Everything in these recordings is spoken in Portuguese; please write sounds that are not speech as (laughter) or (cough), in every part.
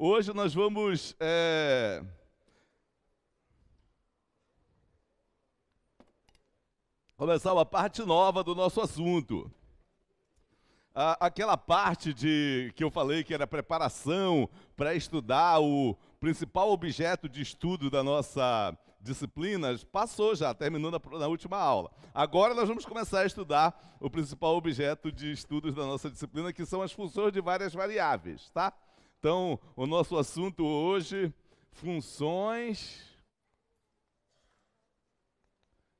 Hoje nós vamos. É... Começar uma parte nova do nosso assunto. aquela parte de que eu falei que era preparação para estudar o principal objeto de estudo da nossa disciplina passou já, terminou na, na, última aula. Agora nós vamos começar a estudar o principal objeto de estudos da nossa disciplina, que são as funções de várias variáveis, tá? Então, o nosso assunto hoje, funções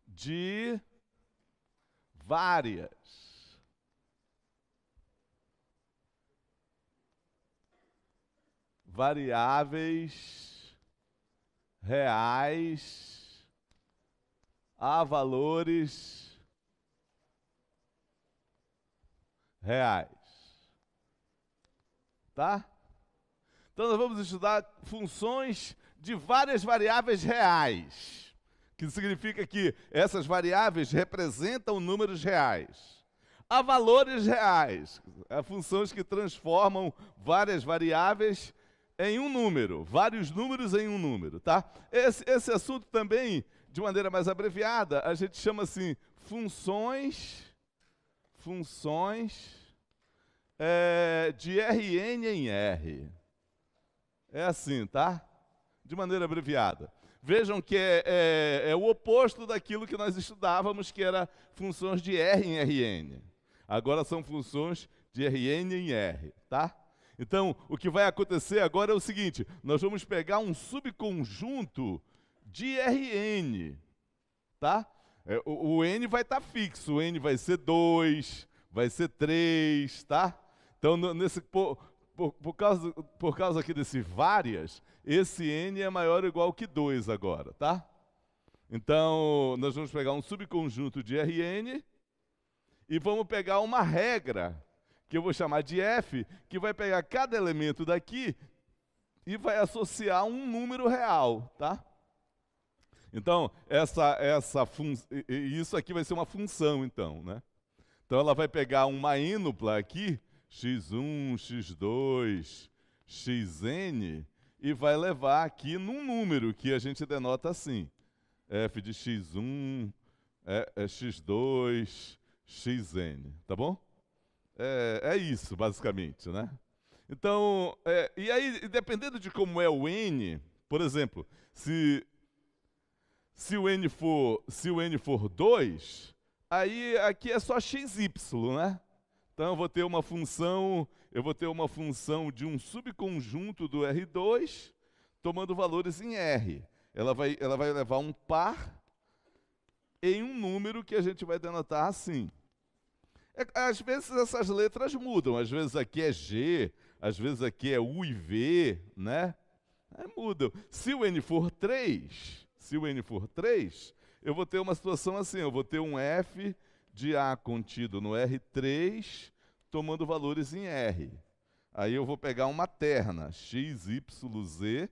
de várias. Variáveis reais a valores reais. Tá? Então, nós vamos estudar funções de várias variáveis reais, que significa que essas variáveis representam números reais. Há valores reais, há funções que transformam várias variáveis em um número, vários números em um número, tá? Esse, esse assunto também, de maneira mais abreviada, a gente chama assim funções, funções é, de RN em R. É assim, tá? De maneira abreviada. Vejam que é, é, é o oposto daquilo que nós estudávamos, que era funções de R em RN. Agora são funções de RN em R, tá? Então, o que vai acontecer agora é o seguinte, nós vamos pegar um subconjunto de Rn, tá? É, o, o, N vai estar tá fixo, o N vai ser 2, vai ser 3, tá? Então, nesse, por, por, causa, por causa aqui desse várias, esse N é maior ou igual que 2 agora, tá? Então, nós vamos pegar um subconjunto de Rn e vamos pegar uma regra, que eu vou chamar de F, que vai pegar cada elemento daqui e vai associar um número real, tá? Então, essa, essa isso aqui vai ser uma função, então, né? Então, ela vai pegar uma ínupla aqui, X1, X2, Xn, e vai levar aqui num número que a gente denota assim. F de X1, é, é X2, Xn, tá bom? É, é isso, basicamente, né? Então, é, e aí, dependendo de como é o n, por exemplo, se, se o n for se o n for 2, aí aqui é só xy, né? Então eu vou ter uma função, eu vou ter uma função de um subconjunto do R2 tomando valores em R. Ela vai, ela vai levar um par em um número que a gente vai denotar assim. É, às vezes essas letras mudam, às vezes aqui é G, às vezes aqui é U e V, né? Aí mudam. Se o N for 3, se o N for 3, eu vou ter uma situação assim, eu vou ter um F de A contido no R3, tomando valores em R. Aí eu vou pegar uma terna, x, y, z,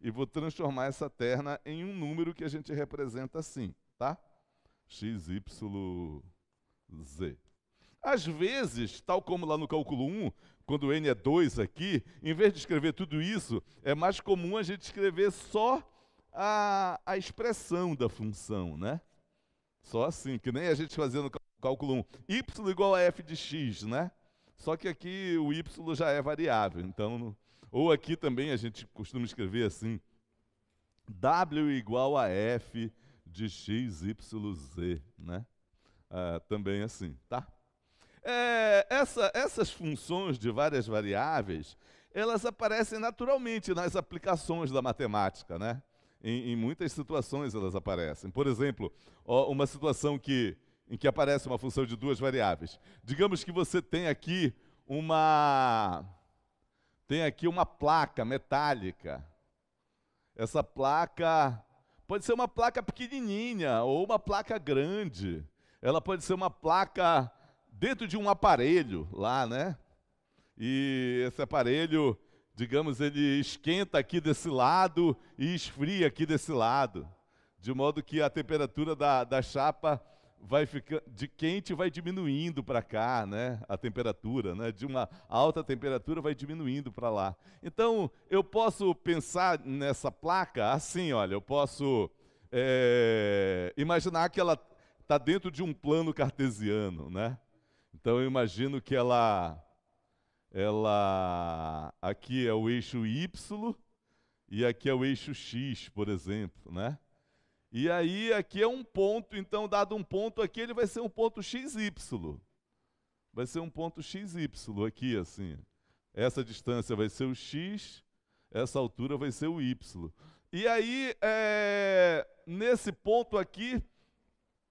e vou transformar essa terna em um número que a gente representa assim, tá? x, y, z. Às vezes, tal como lá no cálculo 1, quando n é 2 aqui, em vez de escrever tudo isso, é mais comum a gente escrever só a, a expressão da função, né? Só assim, que nem a gente fazia no cálculo cálculo 1. Y igual a f de x, né? Só que aqui o y já é variável, então... Ou aqui também a gente costuma escrever assim, w igual a f de x, y, z, né? Ah, também assim, tá? É, essa, essas funções de várias variáveis, elas aparecem naturalmente nas aplicações da matemática, né? Em, em muitas situações elas aparecem. Por exemplo, ó, uma situação que em que aparece uma função de duas variáveis. Digamos que você tem aqui uma tem aqui uma placa metálica. Essa placa pode ser uma placa pequenininha ou uma placa grande. Ela pode ser uma placa dentro de um aparelho lá, né? E esse aparelho, digamos, ele esquenta aqui desse lado e esfria aqui desse lado, de modo que a temperatura da, da chapa vai ficando de quente vai diminuindo para cá, né? A temperatura, né? De uma alta temperatura vai diminuindo para lá. Então eu posso pensar nessa placa assim, olha, eu posso é, imaginar que ela está dentro de um plano cartesiano, né? Então eu imagino que ela, ela aqui é o eixo y e aqui é o eixo x, por exemplo, né? E aí aqui é um ponto, então dado um ponto aqui, ele vai ser um ponto XY. Vai ser um ponto XY aqui, assim. Essa distância vai ser o X, essa altura vai ser o Y. E aí, é, nesse ponto aqui,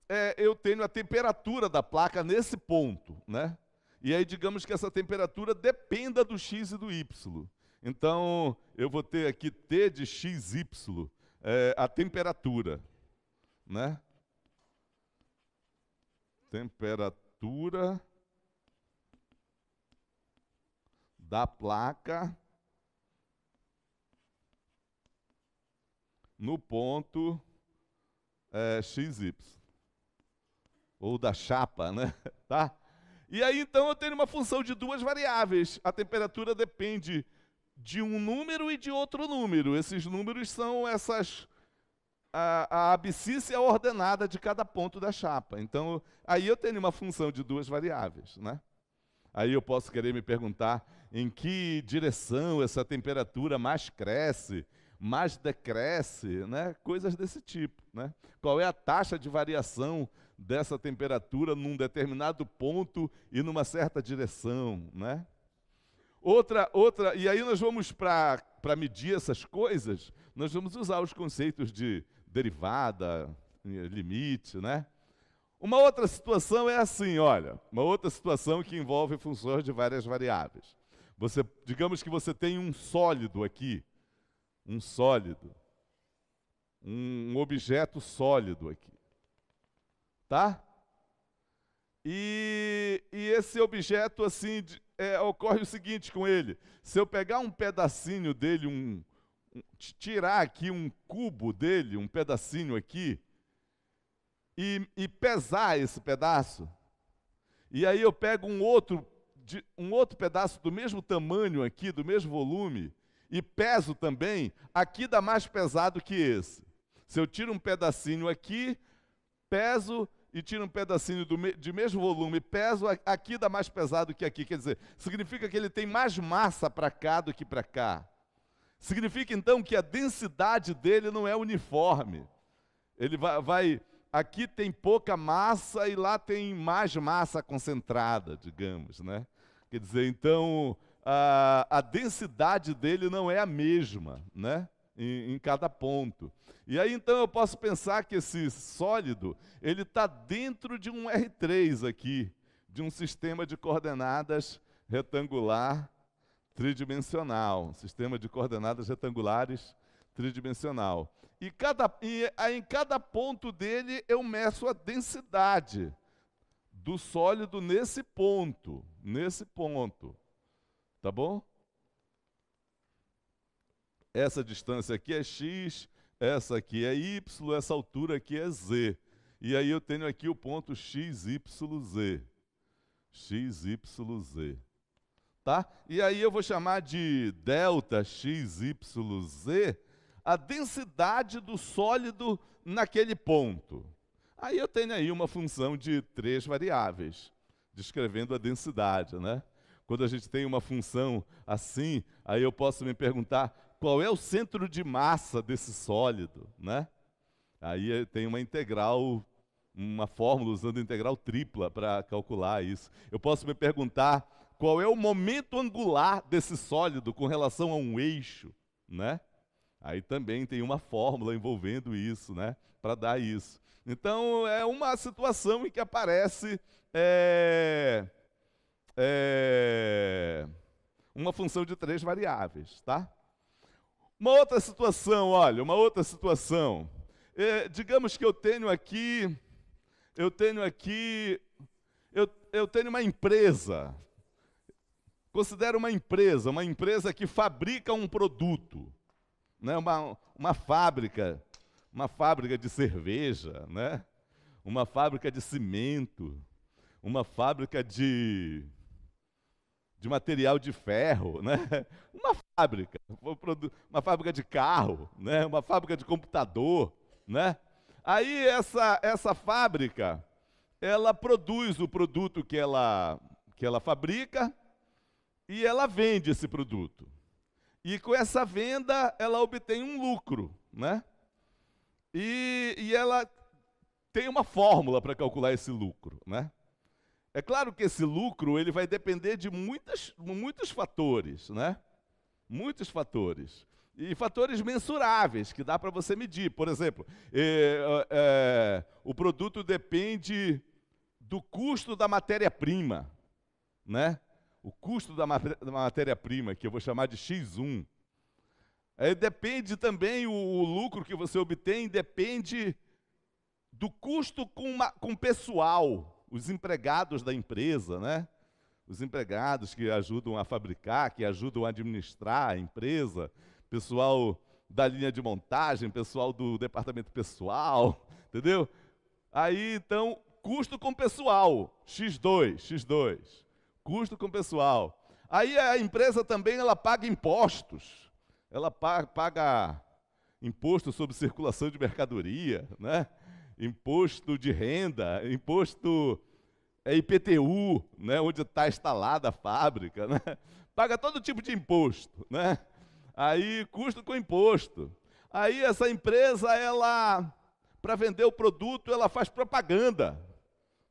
é, eu tenho a temperatura da placa nesse ponto, né? E aí, digamos que essa temperatura dependa do X e do Y. Então, eu vou ter aqui T de XY, é, a temperatura né? Temperatura da placa no ponto é, eh, XY. Ou da chapa, né? (laughs) Tá? E aí, então, eu tenho uma função de duas variáveis. A temperatura depende de um número e de outro número. Esses números são essas a, a abscissa é ordenada de cada ponto da chapa. Então, aí eu tenho uma função de duas variáveis, né? Aí eu posso querer me perguntar em que direção essa temperatura mais cresce, mais decresce, né? coisas desse tipo. Né? Qual é a taxa de variação dessa temperatura num determinado ponto e numa certa direção? Né? Outra, outra, e aí nós vamos para medir essas coisas, nós vamos usar os conceitos de derivada, eh, limite, né? Uma outra situação é assim, olha, uma outra situação que envolve funções de várias variáveis. Você, digamos que você tem um sólido aqui, um sólido, um objeto sólido aqui, tá? E, e esse objeto assim de, é, ocorre o seguinte com ele: se eu pegar um pedacinho dele, um, tirar aqui um cubo dele, um pedacinho aqui, e, e pesar esse pedaço. E aí eu pego um outro, um outro pedaço do mesmo tamanho aqui, do mesmo volume, e peso também, aqui dá mais pesado que esse. Se eu tiro um pedacinho aqui, peso e tiro um pedacinho do, de mesmo volume, peso, aqui dá mais pesado que aqui. Quer dizer, significa que ele tem mais massa para cá do que para cá. Significa então que a densidade dele não é uniforme. Ele vai, vai, aqui tem pouca massa e lá tem mais massa concentrada, digamos, né? Quer dizer, então a, a densidade dele não é a mesma, né? Em, em, cada ponto. E aí então eu posso pensar que esse sólido ele está dentro de um R3 aqui, de um sistema de coordenadas retangular tridimensional, sistema de coordenadas retangulares tridimensional. E, cada, e em cada ponto dele eu meço a densidade do sólido nesse ponto, nesse ponto. Tá bom? Essa distância aqui é x, essa aqui é y, essa altura aqui é z. E aí eu tenho aqui o ponto x, y, z. x, y, z tá? E aí eu vou chamar de delta XYZ a densidade do sólido naquele ponto. Aí eu tenho aí uma função de três variáveis, descrevendo a densidade, né? Quando a gente tem uma função assim, aí eu posso me perguntar qual é o centro de massa desse sólido, né? Aí eh, tem uma integral, uma fórmula usando integral tripla para calcular isso. Eu posso me perguntar qual é o momento angular desse sólido com relação a um eixo, né? Aí também tem uma fórmula envolvendo isso, né? Para dar isso. Então é uma situação em que aparece é, é, uma função de três variáveis, tá? Uma outra situação, olha, uma outra situação. É, digamos que eu tenho aqui, eu tenho aqui, eu, eu tenho uma empresa, Considere uma empresa, uma empresa que fabrica um produto, né? uma, uma fábrica, uma fábrica de cerveja, né? uma fábrica de cimento, uma fábrica de, de material de ferro, né? (laughs) uma fábrica, uma fábrica de carro, né? uma fábrica de computador. Né? Aí essa, essa fábrica, ela produz o produto que ela, que ela fabrica, e ela vende esse produto. E com essa venda ela obtém um lucro, né? E, e ela tem uma fórmula para calcular esse lucro, né? É claro que esse lucro ele vai depender de muitas, muitos fatores, né? Muitos fatores. E fatores mensuráveis que dá para você medir. Por exemplo, é, é, é, o produto depende do custo da matéria-prima, né? o custo da matéria-prima, que eu vou chamar de X1. É, depende também, o, o lucro que você obtém depende do custo com, o com pessoal, os empregados da empresa, né? Os empregados que ajudam a fabricar, que ajudam a administrar a empresa, pessoal da linha de montagem, pessoal do departamento pessoal, (laughs) entendeu? Aí então, custo com pessoal, X2, X2 custo com pessoal. Aí a empresa também ela paga impostos, ela paga imposto sobre (laughs) circulação de mercadoria, né? imposto de renda, imposto é, IPTU, né? onde está instalada a fábrica, né? paga todo tipo de imposto, né? aí custo com imposto. Aí essa empresa, ela, para vender o produto, ela faz propaganda,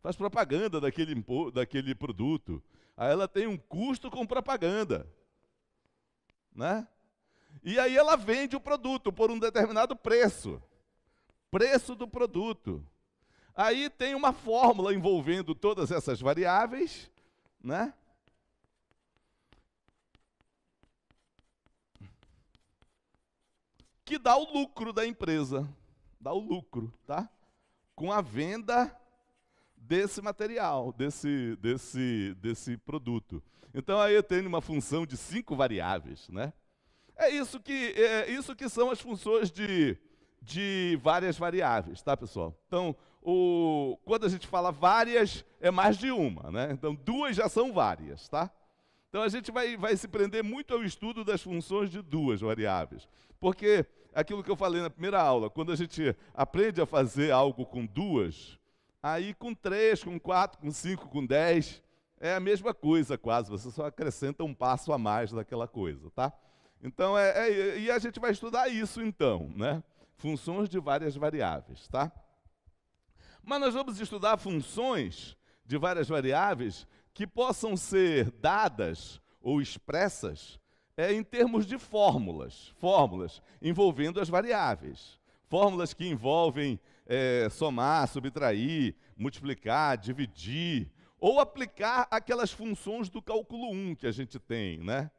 faz propaganda daquele, daquele produto. Aí ela tem um custo com propaganda. Né? E aí ela vende o produto por um determinado preço. Preço do produto. Aí tem uma fórmula envolvendo todas essas variáveis, né? Que dá o lucro da empresa. Dá o lucro, tá? Com a venda desse material, desse, desse, desse produto. Então aí eu tenho uma função de cinco variáveis, né? É isso que, é, é isso que são as funções de, de várias variáveis, tá, pessoal? Então, o, quando a gente fala várias, é mais de uma, né? Então, duas já são várias, tá? Então, a gente vai, vai se prender muito ao estudo das funções de duas variáveis, porque aquilo que eu falei na primeira aula, quando a gente aprende a fazer algo com duas, Aí com três, com quatro, com cinco, com dez, é a mesma coisa quase, você só acrescenta um passo a mais daquela coisa, tá? Então, é, é, e a gente vai estudar isso então, né? Funções de várias variáveis, tá? Mas nós vamos estudar funções de várias variáveis que possam ser dadas ou expressas é, em termos de fórmulas, fórmulas envolvendo as variáveis, fórmulas que envolvem é, somar, subtrair, multiplicar, dividir, ou aplicar aquelas funções do cálculo 1 que a gente tem, né?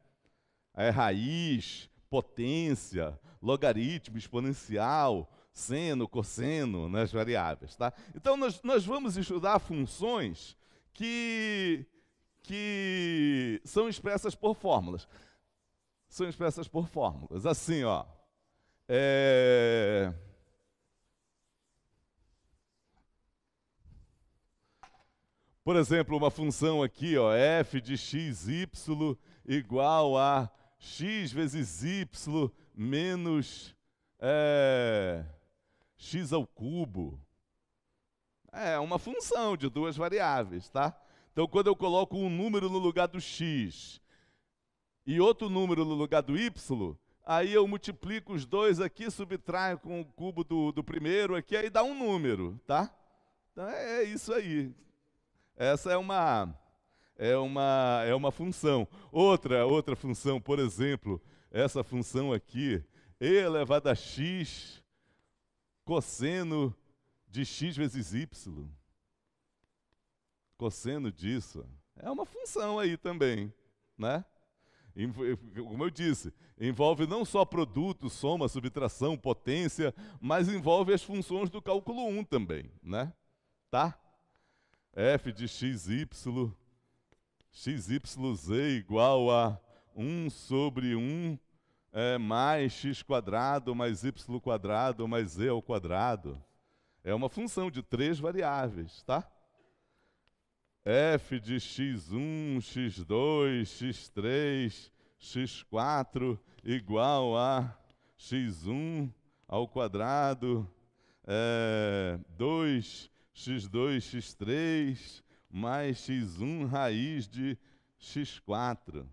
É, raiz, potência, logaritmo, exponencial, seno, cosseno, nas né, variáveis, tá? Então, nós, nós vamos estudar funções que, que são expressas por fórmulas. São expressas por fórmulas. Assim, ó. É... Por exemplo, uma função aqui, ó, f de xy igual a x vezes y menos é, x ao cubo. É uma função de duas variáveis, tá? Então, quando eu coloco um número no lugar do x e outro número no lugar do y, aí eu multiplico os dois aqui, subtraio com o cubo do, do primeiro aqui, aí dá um número, tá? Então, é, é isso aí. Essa é uma é uma é uma função. Outra outra função, por exemplo, essa função aqui, e elevado a x cosseno de x vezes y. Cosseno disso é uma função aí também, né? como eu disse, envolve não só produto, soma, subtração, potência, mas envolve as funções do cálculo 1 também, né? Tá? f de xy, xyz igual a 1 sobre 1 é, mais x quadrado mais y quadrado mais z ao quadrado. É uma função de três variáveis, tá? f de x1, x2, x3, x4 igual a x1 ao quadrado, é, 2 x2, x3, mais x1 raiz de x4.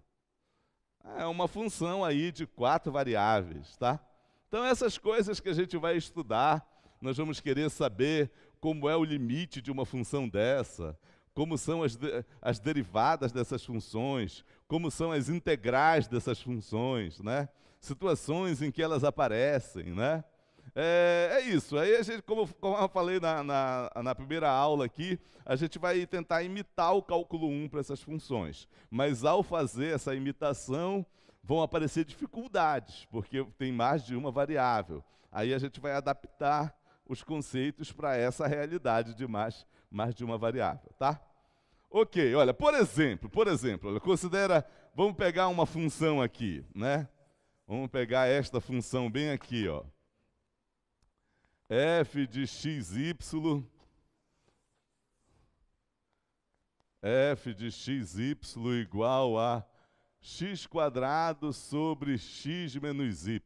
É uma função aí de quatro variáveis, tá? Então, essas coisas que a gente vai estudar, nós vamos querer saber como é o limite de uma função dessa, como são as, de, as derivadas dessas funções, como são as integrais dessas funções, né? Situações em que elas aparecem, né? É, é, isso. Aí a gente, como, como eu falei na, na, na, primeira aula aqui, a gente vai tentar imitar o cálculo 1 para essas funções. Mas ao fazer essa imitação, vão aparecer dificuldades, porque tem mais de uma variável. Aí a gente vai adaptar os conceitos para essa realidade de mais, mais de uma variável, tá? Ok, olha, por exemplo, por exemplo, olha, considera, vamos pegar uma função aqui, né? Vamos pegar esta função bem aqui, ó f de xy, f de xy igual a x quadrado sobre x menos y.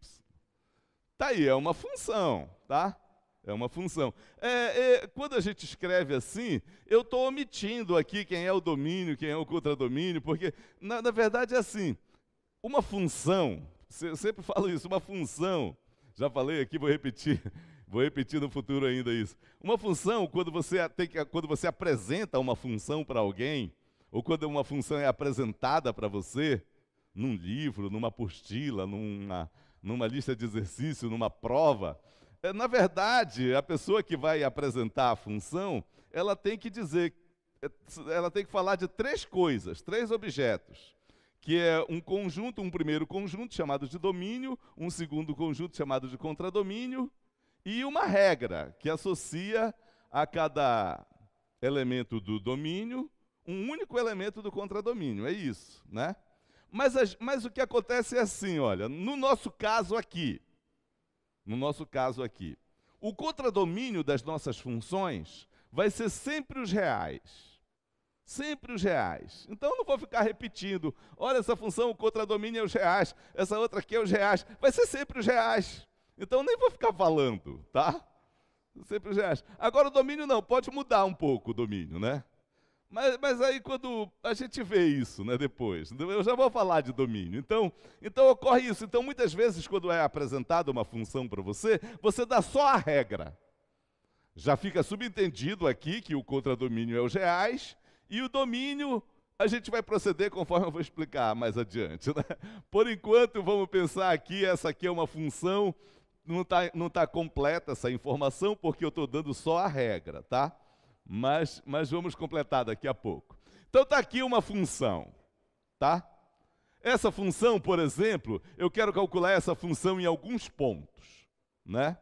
Tá aí, é uma função, tá? É uma função. É, é, quando a gente escreve assim, eu estou omitindo aqui quem é o domínio, quem é o contradomínio, porque, na, na verdade, é assim, uma função, eu sempre falo isso, uma função, já falei aqui, vou repetir, Vou repetir no futuro ainda isso. Uma função, quando você, tem que, quando você apresenta uma função para alguém, ou quando uma função é apresentada para você, num livro, numa apostila, numa, numa lista de exercício, numa prova, é, na verdade, a pessoa que vai apresentar a função, ela tem que dizer, é, ela tem que falar de três coisas, três objetos, que é um conjunto, um primeiro conjunto chamado de domínio, um segundo conjunto chamado de contradomínio, e uma regra que associa a cada elemento do domínio um único elemento do contradomínio. É isso, né? Mas, mas o que acontece é assim, olha, no nosso caso aqui, no nosso caso aqui, o contradomínio das nossas funções vai ser sempre os reais sempre os reais. Então eu não vou ficar repetindo, olha essa função, o contradomínio é os reais, essa outra aqui é os reais, vai ser sempre os reais. Então nem vou ficar falando, tá? Sempre já Agora o domínio não, pode mudar um pouco o domínio, né? Mas, mas aí quando a gente vê isso, né, depois, eu já vou falar de domínio. Então, então ocorre isso. Então muitas vezes quando é apresentada uma função para você, você dá só a regra. Já fica subentendido aqui que o contradomínio é os reais e o domínio a gente vai proceder conforme eu vou explicar mais adiante. Né? Por enquanto, vamos pensar aqui, essa aqui é uma função não está não tá completa essa informação, porque eu estou dando só a regra, tá? Mas, mas vamos completar daqui a pouco. Então está aqui uma função, tá? Essa função, por exemplo, eu quero calcular essa função em alguns pontos, né?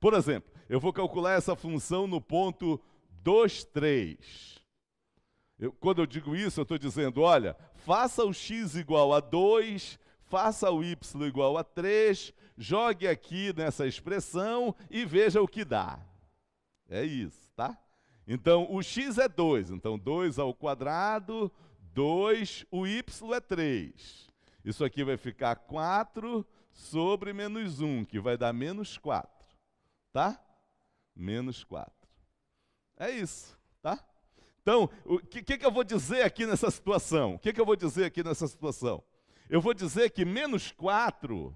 Por exemplo, eu vou calcular essa função no ponto 2, 3. Eu, quando eu digo isso, eu estou dizendo, olha, faça o x igual a 2 faça o y igual a 3, jogue aqui nessa expressão e veja o que dá. É isso, tá? Então, o x é 2, então 2 ao quadrado, 2, o y é 3. Isso aqui vai ficar 4 sobre menos 1, que vai dar menos 4, tá? Menos 4. É isso, tá? Então, o que, que, eu vou dizer aqui nessa situação? O que, que eu vou dizer aqui nessa situação? Eu vou dizer que menos 4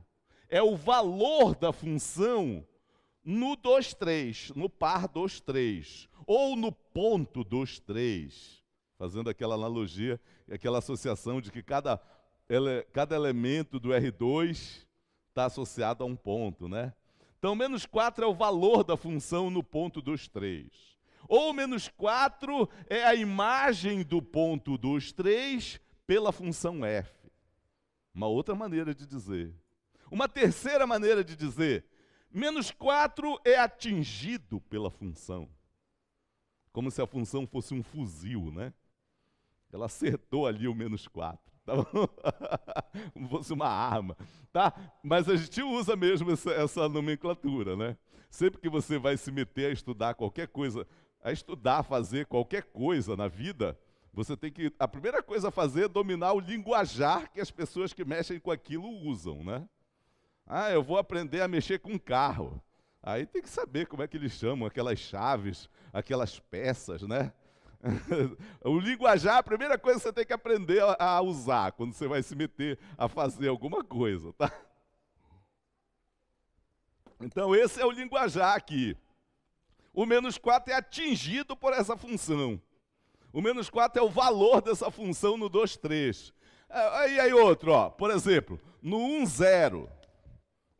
é o valor da função no 2, 3, no par 2, 3, ou no ponto 2, 3, fazendo aquela analogia, aquela associação de que cada, ele, cada elemento do R2 está associado a um ponto, né? Então, menos 4 é o valor da função no ponto 2, 3. Ou menos 4 é a imagem do ponto 2, 3 pela função f. Uma outra maneira de dizer. Uma terceira maneira de dizer: menos 4 é atingido pela função. Como se a função fosse um fuzil, né? Ela acertou ali o menos 4. Tá (laughs) Como fosse uma arma. Tá? Mas a gente usa mesmo essa, essa nomenclatura, né? Sempre que você vai se meter a estudar qualquer coisa, a estudar, fazer qualquer coisa na vida, você tem que. A primeira coisa a fazer é dominar o linguajar que as pessoas que mexem com aquilo usam, né? Ah, eu vou aprender a mexer com um carro. Aí tem que saber como é que eles chamam aquelas chaves, aquelas peças, né? (laughs) o linguajar, a primeira coisa que você tem que aprender a usar quando você vai se meter a fazer alguma coisa, tá? Então, esse é o linguajar aqui. O menos 4 é atingido por essa função. O menos 4 é o valor dessa função no 2, 3. É, aí, aí outro, ó. por exemplo, no 1, 0.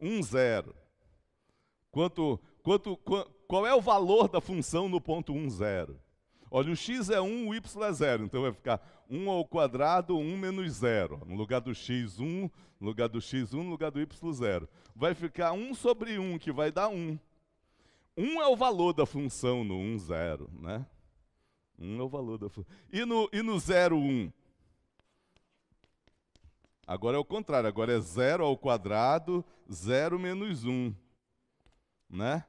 1, 0. Quanto, quanto, qual é o valor da função no ponto 1, 0? Olha, o x é 1, o y é 0. Então vai ficar 1 ao quadrado, 1 menos 0. No lugar do x, 1. No lugar do x, 1. No lugar do y, 0. Vai ficar 1 sobre 1, que vai dar 1. 1 é o valor da função no 1, 0. Né? Um é o valor da E no, e no 0, 1? Agora é o contrário, agora é 0 ao quadrado, 0 menos 1. Um, né?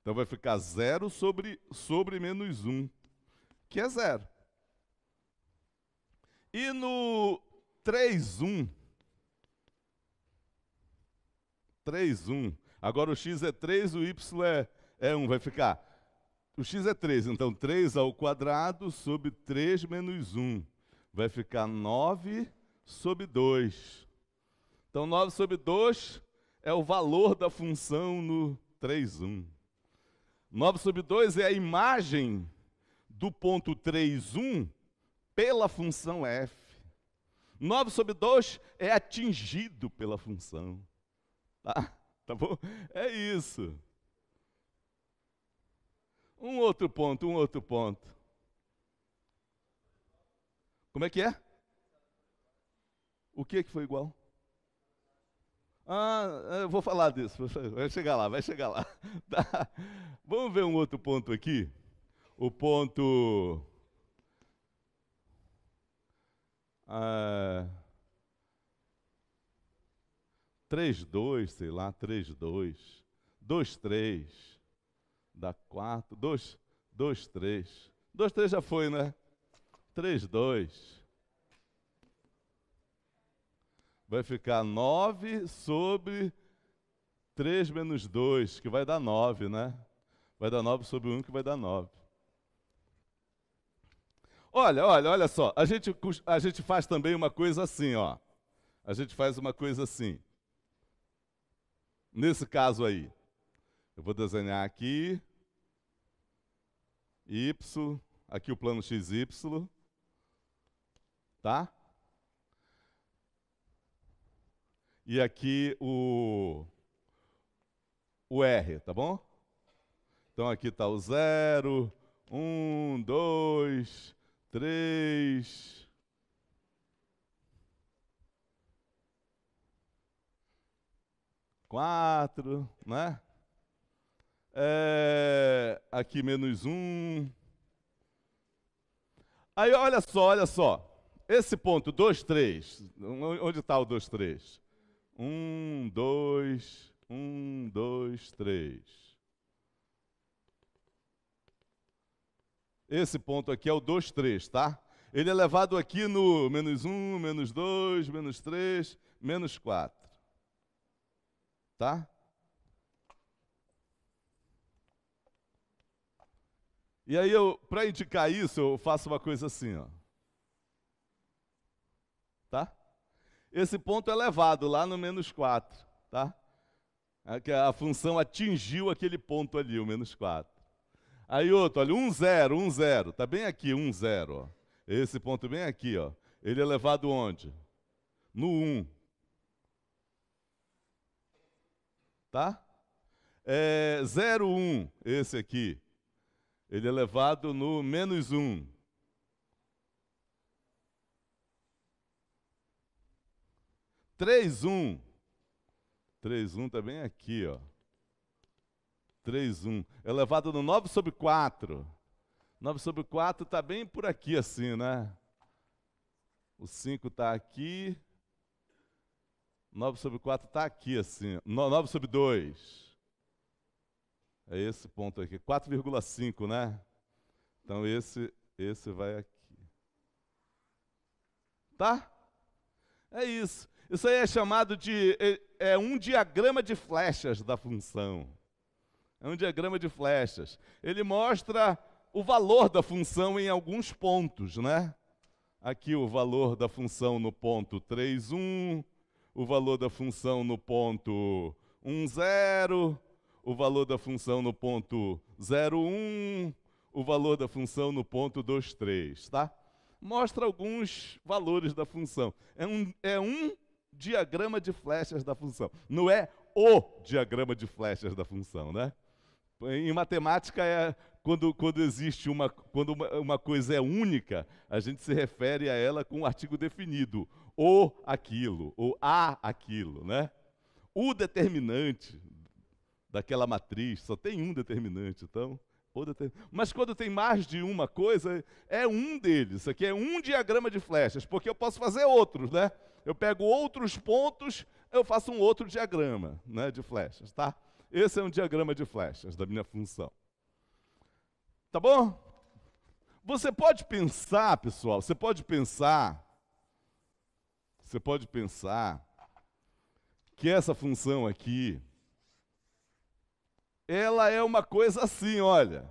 Então vai ficar 0 sobre, sobre menos 1, um, que é 0. E no 3, 1. 3, 1. Agora o x é 3, o y é, é 1. Vai ficar o x é 3, então 3 ao quadrado sobre 3 menos 1. Vai ficar 9 sobre 2. Então 9 sobre 2 é o valor da função no 3, 1. 9 sobre 2 é a imagem do ponto 3, 1 pela função f. 9 sobre 2 é atingido pela função. Tá? Tá bom? É isso. Um outro ponto, um outro ponto. Como é que é? O que que foi igual? Ah, eu vou falar disso, vai chegar lá, vai chegar lá. (laughs) Tá. Vamos ver um outro ponto aqui. O ponto. Ah, 3-2, sei lá, 3-2. 2-3 dá 4, 2, dois 3. 2, 3 já foi, né? 3, 2. Vai ficar 9 sobre 3 menos 2, que vai dar 9, né? Vai dar 9 sobre 1, que vai dar 9. Olha, olha, olha só. A gente, a gente faz também uma coisa assim, ó. A gente faz uma coisa assim. Nesse caso aí. Eu vou desenhar aqui, Y, aqui o plano XY, tá? E aqui o, o R, tá bom? Então aqui está o 0, 1, 2, 3. Quatro, né? É, aqui menos um. Aí olha só, olha só. Esse ponto, 2, 3. Onde está o 2, 3? 1, 2, 1, 2, 3. Esse ponto aqui é o 2, 3, tá? Ele é levado aqui no menos 1, menos 2, menos 3, menos 4. Tá? E aí eu, para indicar isso, eu faço uma coisa assim, ó. Tá? Esse ponto é levado lá no menos 4, tá? A, é a função atingiu aquele ponto ali, o menos 4. Aí outro, olha, 1, 0, 1, 0. Está bem aqui, 1, 0, Esse ponto bem aqui, ó. Ele é levado onde? No 1. Tá? É 0, 1, esse aqui ele é levado no menos um. Três um. Três um está bem aqui, ó. 3, 1. elevado é no 9 sobre 4. 9 sobre 4 está bem por aqui, assim, né? O 5 está aqui. 9 sobre 4 está aqui, assim. 9 sobre 2. É esse ponto aqui, 4,5, né? Então esse, esse vai aqui. Tá? É isso. Isso aí é chamado de é, é um diagrama de flechas da função. É um diagrama de flechas. Ele mostra o valor da função em alguns pontos, né? Aqui o valor da função no ponto 3,1, o valor da função no ponto 1,0, o valor da função no ponto 01, o valor da função no ponto 23, tá? Mostra alguns valores da função. É um, é um diagrama de flechas da função. Não é o diagrama de flechas da função, né? Em matemática é quando, quando existe uma, quando uma, uma coisa é única, a gente se refere a ela com um artigo definido. O aquilo, ou a aquilo, né? O determinante, daquela matriz, só tem um determinante, então. Mas quando tem mais de uma coisa, é um deles. Isso aqui é um diagrama de flechas, porque eu posso fazer outros, né? Eu pego outros pontos, eu faço um outro diagrama né, de flechas, tá? Esse é um diagrama de flechas da minha função. Tá bom? Você pode pensar, pessoal, você pode pensar, você pode pensar que essa função aqui, ela é uma coisa assim, olha.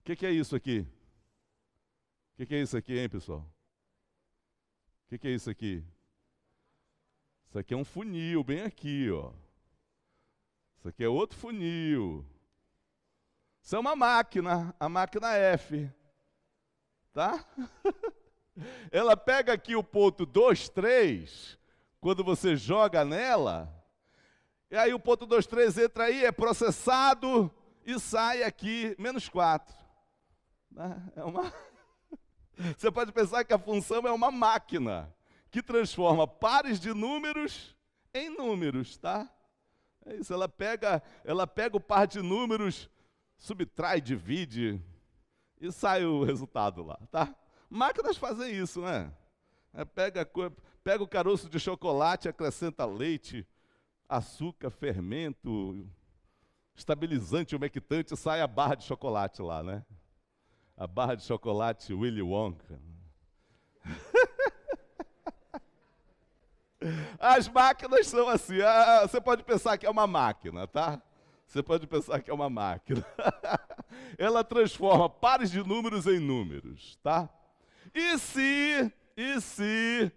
O que, que, é isso aqui? O que, que, é isso aqui, hein, pessoal? O que, que é isso aqui? Isso aqui é um funil, bem aqui, ó. Isso aqui é outro funil. Isso é uma máquina, a máquina F. Tá? (laughs) Ela pega aqui o ponto 2, 3, quando você joga nela, e aí o ponto 3 entra aí, é processado e sai aqui menos 4. Né? É uma... (laughs) Você pode pensar que a função é uma máquina que transforma pares de números em números, tá? É isso, ela pega, ela pega o par de números, subtrai, divide e sai o resultado lá, tá? Máquinas fazem isso, né? É, pega, pega o caroço de chocolate, acrescenta leite, açúcar, fermento, estabilizante, umectante, sai a barra de chocolate lá, né? A barra de chocolate Willy Wonka. (laughs) As máquinas são assim. Ah, ah, você pode pensar que é uma máquina, tá? Você pode pensar que é uma máquina. (laughs) Ela transforma pares de números em números, tá? E se, e se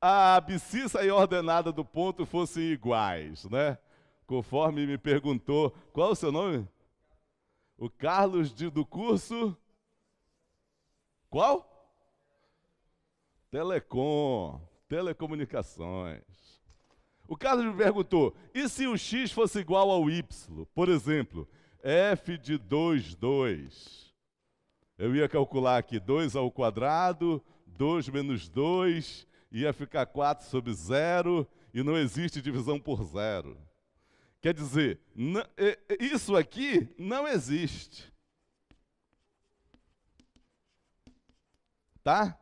a abscissa e a ordenada do ponto fossem iguais, né? Conforme me perguntou, qual é o seu nome? O Carlos de, do curso. Qual? Telecom, telecomunicações. O Carlos me perguntou: e se o x fosse igual ao y? Por exemplo, f de 2, 2. Eu ia calcular aqui 2 ao quadrado, 2 menos 2, ia ficar 4 sobre 0 e não existe divisão por zero. Quer dizer, isso aqui não existe. Tá?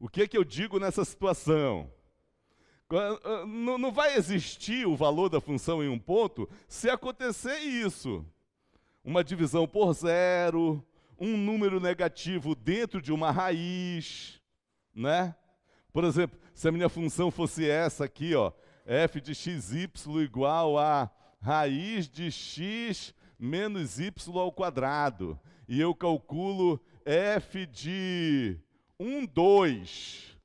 O que, é que eu digo nessa situação? Ah, não vai existir o valor da função em um ponto se acontecer isso. Uma divisão por zero, um número negativo dentro de uma raiz, né? Por exemplo, se a minha função fosse essa aqui, ó, f de xy igual a raiz de x menos y ao quadrado. E eu calculo f de 1, 2.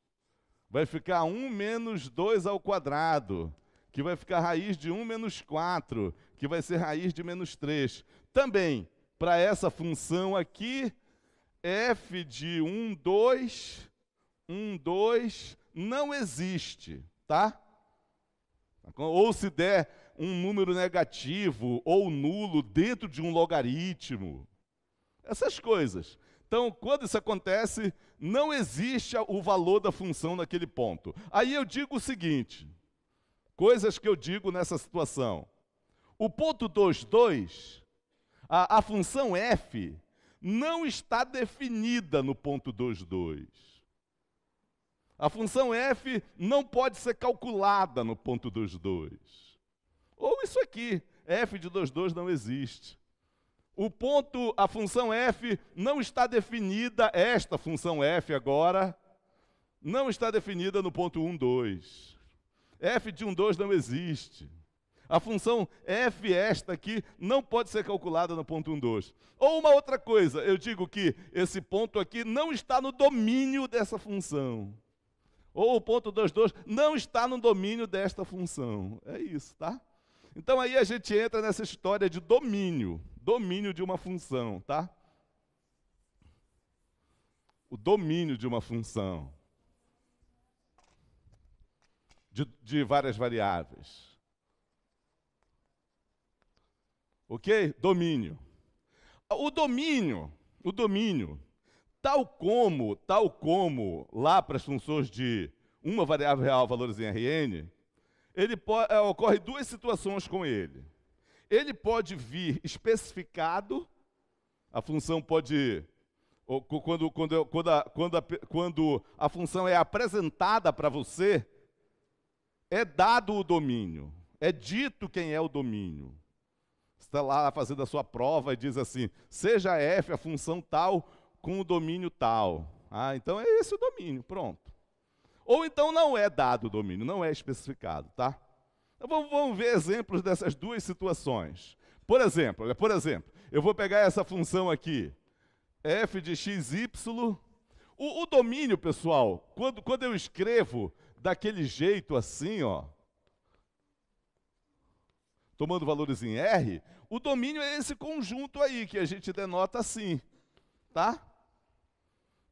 Vai ficar 1 menos 2 ao quadrado, que vai ficar raiz de 1 menos 4, que vai ser raiz de menos 3. Também, para essa função aqui, f de 1, 2 um, dois, não existe, tá? Ou se der um número negativo ou nulo dentro de um logaritmo. Essas coisas. Então, quando isso acontece, não existe o valor da função naquele ponto. Aí eu digo o seguinte: coisas que eu digo nessa situação. O ponto 2,2, a, a função f, não está definida no ponto 2,2. A função f não pode ser calculada no ponto 2,2. Ou isso aqui, f de 2,2 não existe. O ponto, a função f não está definida, esta função f agora, não está definida no ponto 1, 2. f de 1, 2 não existe. A função f, esta aqui, não pode ser calculada no ponto 1, 2. Ou uma outra coisa, eu digo que esse ponto aqui não está no domínio dessa função ou o ponto 22 não está no domínio desta função. É isso, tá? Então aí a gente entra nessa história de domínio, domínio de uma função, tá? O domínio de uma função. De, de várias variáveis. Ok? Domínio. O domínio, o domínio Tal como, tal como lá para as funções de uma variável real, valores em Rn, ele é, ocorre duas situações com ele. Ele pode vir especificado, a função pode quando, quando, quando, a, quando, a, quando a função é apresentada para você, é dado o domínio, é dito quem é o domínio. Você está lá fazendo a sua prova e diz assim, seja f a função tal com o domínio tal. Ah, então é esse o domínio, pronto. Ou então não é dado o domínio, não é especificado, tá? Então vamos, ver exemplos dessas duas situações. Por exemplo, por exemplo, eu vou pegar essa função aqui, f de xy. O, o domínio, pessoal, quando, quando eu escrevo daquele jeito assim, ó, tomando valores em R, o domínio é esse conjunto aí que a gente denota assim tá?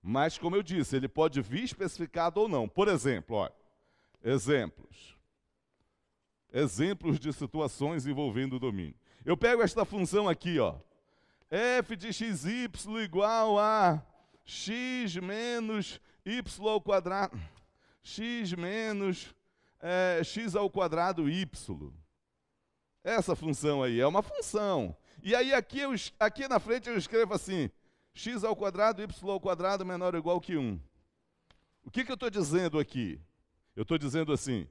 Mas, como eu disse, ele pode vir especificado ou não. Por exemplo, ó exemplos. Exemplos de situações envolvendo o domínio. Eu pego esta função aqui, ó. f de xy igual a x menos y ao quadrado. x menos é, x ao quadrado y. Essa função aí é uma função. E aí aqui, eu, aqui na frente eu escrevo assim, x ao quadrado, y ao quadrado menor ou igual que 1. O que, que eu estou dizendo aqui? Eu estou dizendo assim,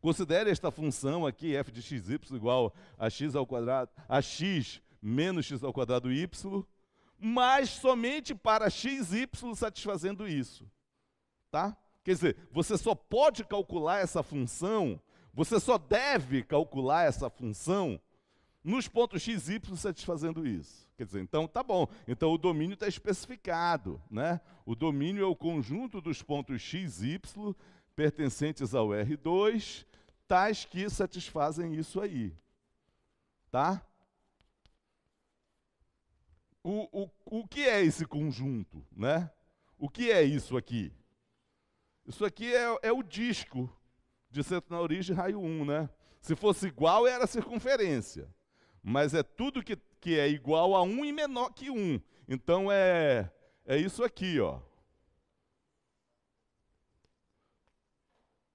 considere esta função aqui, f de x, y igual a x ao quadrado, a x menos x ao quadrado y, mas somente para x, y satisfazendo isso. Tá? Quer dizer, você só pode calcular essa função, você só deve calcular essa função nos pontos x, y satisfazendo isso. Quer dizer, então tá bom. Então o domínio está especificado, né? O domínio é o conjunto dos pontos x, y pertencentes ao R2, tais que satisfazem isso aí, tá? O, o, o que é esse conjunto, né? O que é isso aqui? Isso aqui é, é o disco de centro na origem raio 1, né? Se fosse igual, era circunferência. Mas é tudo que que é igual a 1 e menor que 1. Então é, é isso aqui, ó.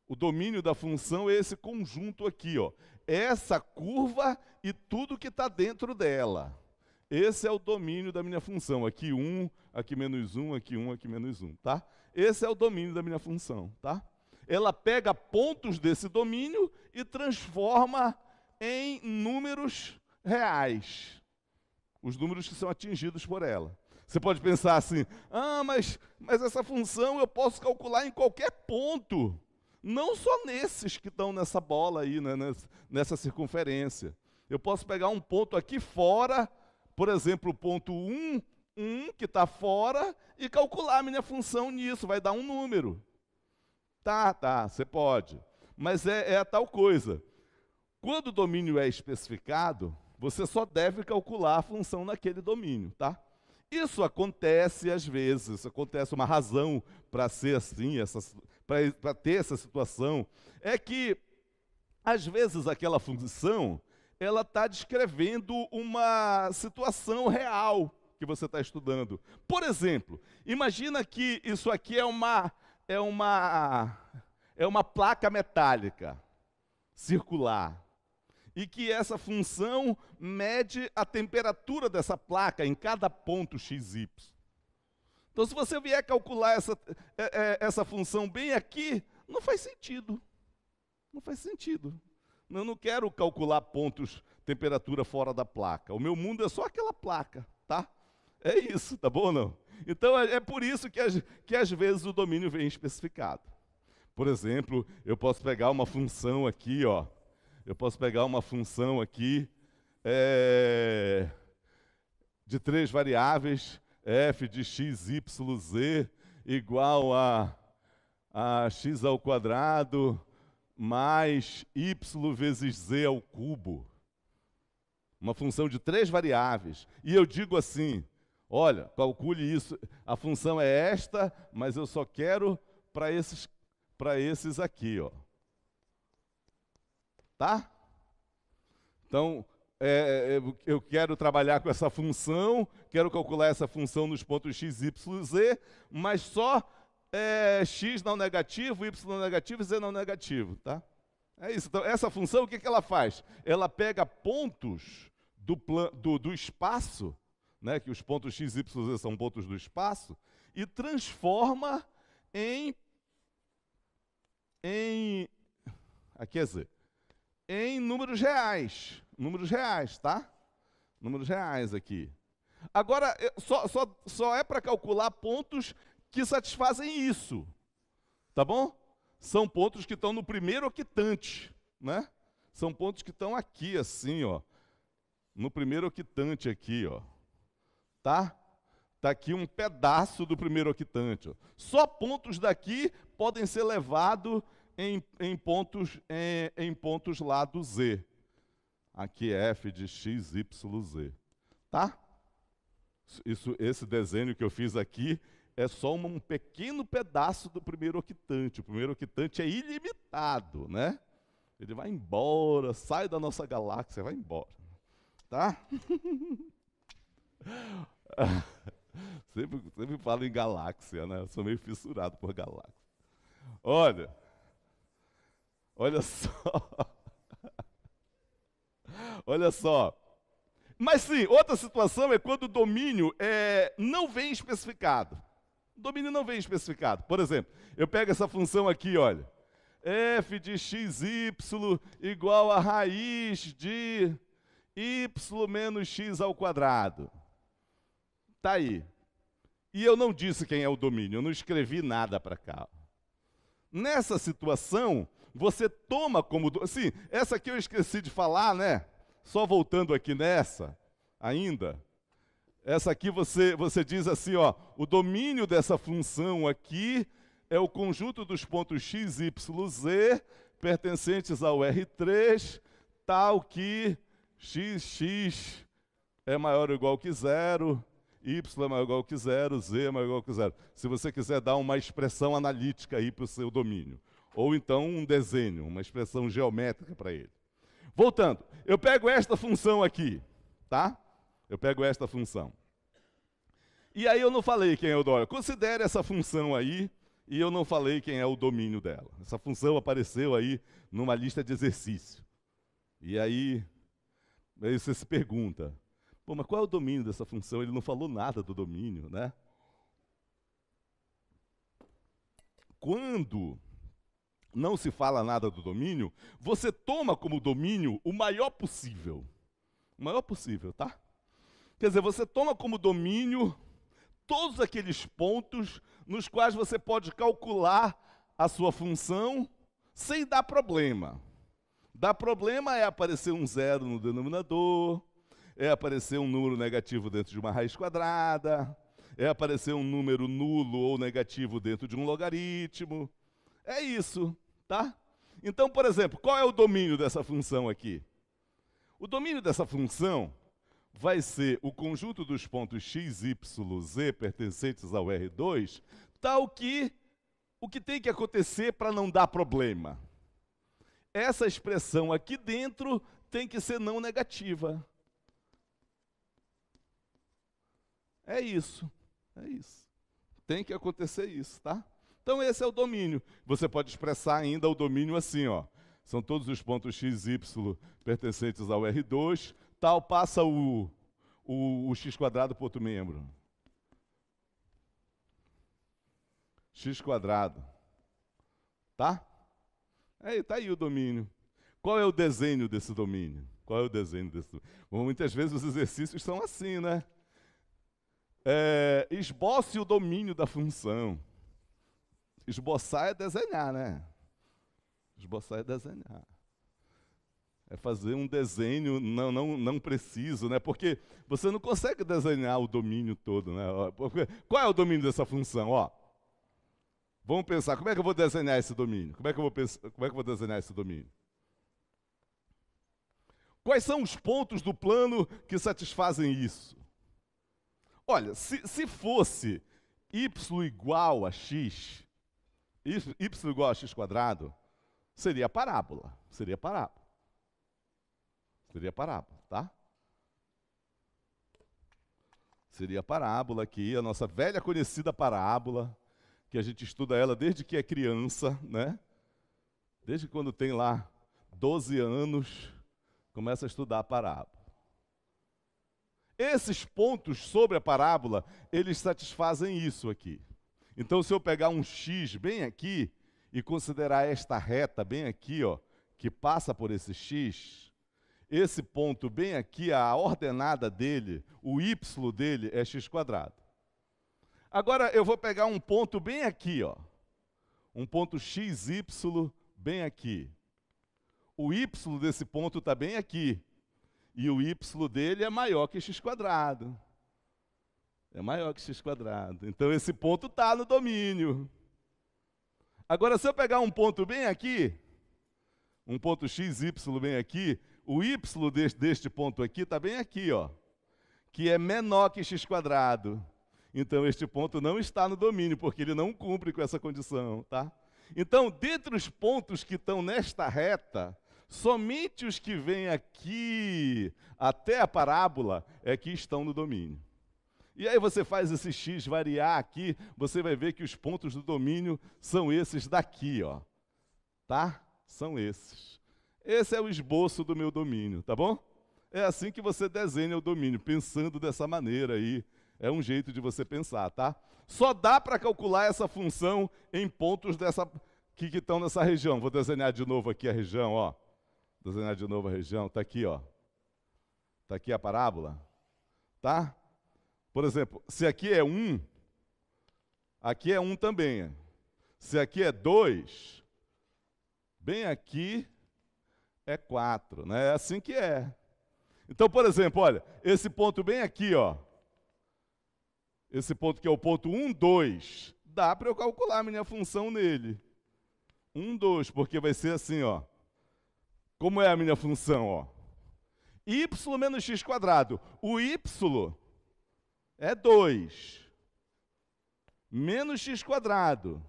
O domínio da função é esse conjunto aqui, ó. Essa curva e tudo que está dentro dela. Esse é o domínio da minha função. Aqui 1, aqui menos 1, aqui 1, aqui menos 1, tá? Esse é o domínio da minha função, tá? Ela pega pontos desse domínio e transforma em números reais os números que são atingidos por ela. Você pode pensar assim: ah, mas, mas essa função eu posso calcular em qualquer ponto, não só nesses que estão nessa bola aí, né, nessa, nessa circunferência. Eu posso pegar um ponto aqui fora, por exemplo, o ponto 1, 1 que está fora, e calcular a minha função nisso, vai dar um número. Tá, tá, você pode. Mas é, é a tal coisa. Quando o domínio é especificado, você só deve calcular a função naquele domínio, tá? Isso acontece às vezes, acontece uma razão para ser assim, para ter essa situação, é que às vezes aquela função ela está descrevendo uma situação real que você está estudando. Por exemplo, imagina que isso aqui é uma é uma é uma placa metálica circular e que essa função mede a temperatura dessa placa em cada ponto XY. Então, se você vier calcular essa, é, é, essa função bem aqui, não faz sentido. Não faz sentido. Eu não quero calcular pontos, temperatura fora da placa. O meu mundo é só aquela placa, tá? É isso, tá bom ou não? Então, é, é por isso que, as, que às vezes o domínio vem especificado. Por exemplo, eu posso pegar uma função aqui, ó, eu posso pegar uma função aqui é, de três variáveis, f de x, y, z, igual a, a x ao quadrado mais y vezes z ao cubo. Uma função de três variáveis. E eu digo assim, olha, calcule isso, a função é esta, mas eu só quero para esses, esses aqui, ó. Tá? Então, é, é, é, eu quero trabalhar com essa função, quero calcular essa função nos pontos x, y, z, mas só é, x não negativo, y não negativo, z não negativo, tá? É isso. Então, essa função, o que, que ela faz? Ela pega pontos do, plan, do, do espaço, né, que os pontos x, y, z são pontos do espaço, e transforma em, em aqui é z, em números reais. Números reais, tá? Números reais aqui. Agora, só, só, só é para calcular pontos que satisfazem isso. Tá bom? São pontos que estão no primeiro octante, né? São pontos que estão aqui, assim, ó. No primeiro octante aqui, ó. Tá? Está aqui um pedaço do primeiro octante. Ó. Só pontos daqui podem ser levados em, em, pontos, em, em pontos lá do Z. Aqui é f de x, y, z. Tá? Isso, esse desenho que eu fiz aqui é só um pequeno pedaço do primeiro octante. O primeiro octante é ilimitado, né? Ele vai embora, sai da nossa galáxia, vai embora. Tá? (laughs) sempre, sempre falo em galáxia, né? Eu sou meio fissurado por galáxia. Olha, Olha só. Olha só. Mas sim, outra situação é quando o domínio é, não vem especificado. O domínio não vem especificado. Por exemplo, eu pego essa função aqui, olha. f de xy igual a raiz de y menos x ao quadrado. Está aí. E eu não disse quem é o domínio, eu não escrevi nada para cá. Nessa situação, você toma como. Do... Sim, essa aqui eu esqueci de falar, né? Só voltando aqui nessa, ainda. Essa aqui você, você diz assim, ó, o domínio dessa função aqui é o conjunto dos pontos x, y, z pertencentes ao R3, tal que xx é maior ou igual que zero, y é maior ou igual que zero, z é maior ou igual que zero. Se você quiser dar uma expressão analítica aí para o seu domínio ou então um desenho, uma expressão geométrica para ele. Voltando, eu pego esta função aqui, tá? Eu pego esta função. E aí eu não falei quem é o domínio. Considere essa função aí e eu não falei quem é o domínio dela. Essa função apareceu aí numa lista de exercício. E aí, aí você se pergunta, pô, mas qual é o domínio dessa função? Ele não falou nada do domínio, né? Quando não se fala nada do domínio, você toma como domínio o maior possível. O maior possível, tá? Quer dizer, você toma como domínio todos aqueles pontos nos quais você pode calcular a sua função sem dar problema. Dar problema é aparecer um zero no denominador, é aparecer um número negativo dentro de uma raiz quadrada, é aparecer um número nulo ou negativo dentro de um logaritmo. É isso tá? Então, por exemplo, qual é o domínio dessa função aqui? O domínio dessa função vai ser o conjunto dos pontos x, y, z pertencentes ao R2, tal que o que tem que acontecer para não dar problema. Essa expressão aqui dentro tem que ser não negativa. É isso. É isso. Tem que acontecer isso, tá? Então esse é o domínio. Você pode expressar ainda o domínio assim, ó. São todos os pontos x, y pertencentes ao R2, tal passa o, o, o x quadrado para outro membro. x quadrado. Tá? Aí, tá aí o domínio. Qual é o desenho desse domínio? Qual é o desenho desse domínio? Bom, muitas vezes os exercícios são assim, né? É, esboce o domínio da função esboçar é desenhar, né? Esboçar é desenhar. É fazer um desenho não, não, não preciso, né? Porque você não consegue desenhar o domínio todo, né? Porque qual é o domínio dessa função? Ó, vamos pensar, como é que eu vou desenhar esse domínio? Como é que eu vou, pensar, como é que eu vou desenhar esse domínio? Quais são os pontos do plano que satisfazem isso? Olha, se, se fosse y igual a x, y igual a x quadrado, seria parábola. Seria parábola. Seria parábola, tá? Seria parábola aqui, a nossa velha conhecida parábola, que a gente estuda ela desde que é criança, né? Desde quando tem lá 12 anos, começa a estudar a parábola. Esses pontos sobre a parábola, eles satisfazem isso aqui. Então, se eu pegar um X bem aqui e considerar esta reta bem aqui, ó, que passa por esse X, esse ponto bem aqui, a ordenada dele, o Y dele é x quadrado. Agora eu vou pegar um ponto bem aqui, ó. Um ponto XY bem aqui. O Y desse ponto está bem aqui. E o Y dele é maior que x quadrado é maior que x quadrado. Então esse ponto está no domínio. Agora, se eu pegar um ponto bem aqui, um ponto x, y bem aqui, o y deste, deste ponto aqui está bem aqui, ó, que é menor que x quadrado. Então este ponto não está no domínio, porque ele não cumpre com essa condição, tá? Então, dentre os pontos que estão nesta reta, somente os que vêm aqui até a parábola é que estão no domínio. E aí você faz esse x variar aqui, você vai ver que os pontos do domínio são esses daqui, ó. Tá? São esses. Esse é o esboço do meu domínio, tá bom? É assim que você desenha o domínio, pensando dessa maneira aí. É um jeito de você pensar, tá? Só dá para calcular essa função em pontos dessa que estão nessa região. Vou desenhar de novo aqui a região, ó. Desenhar de novo a região, tá aqui, ó. Tá aqui a parábola, tá? Por exemplo, se aqui é um, aqui é um também. Se aqui é dois, bem aqui é quatro, né? É assim que é. Então, por exemplo, olha, esse ponto bem aqui, ó. Esse ponto que é o ponto 1, 2, dá para eu calcular a minha função nele. 1, 2, porque vai ser assim, ó. Como é a minha função, ó? y menos x quadrado. O y é 2 menos x quadrado.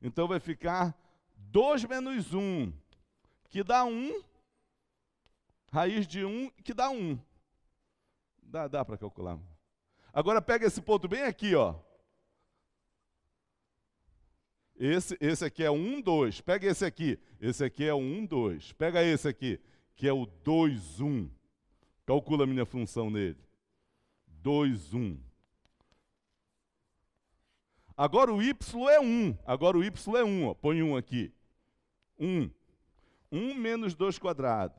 Então vai ficar 2 menos 1, que dá 1, raiz de 1, que dá 1. Dá, dá para calcular. Agora pega esse ponto bem aqui, ó. Esse, esse aqui é 1, 2. Pega esse aqui. Esse aqui é 1, 2. Pega esse aqui, que é o 2, 1. Calcula a minha função nele. 2, 1. Agora o Y é 1. Agora o Y é 1. Ó. Põe 1 aqui. 1. 1 menos 2 quadrado.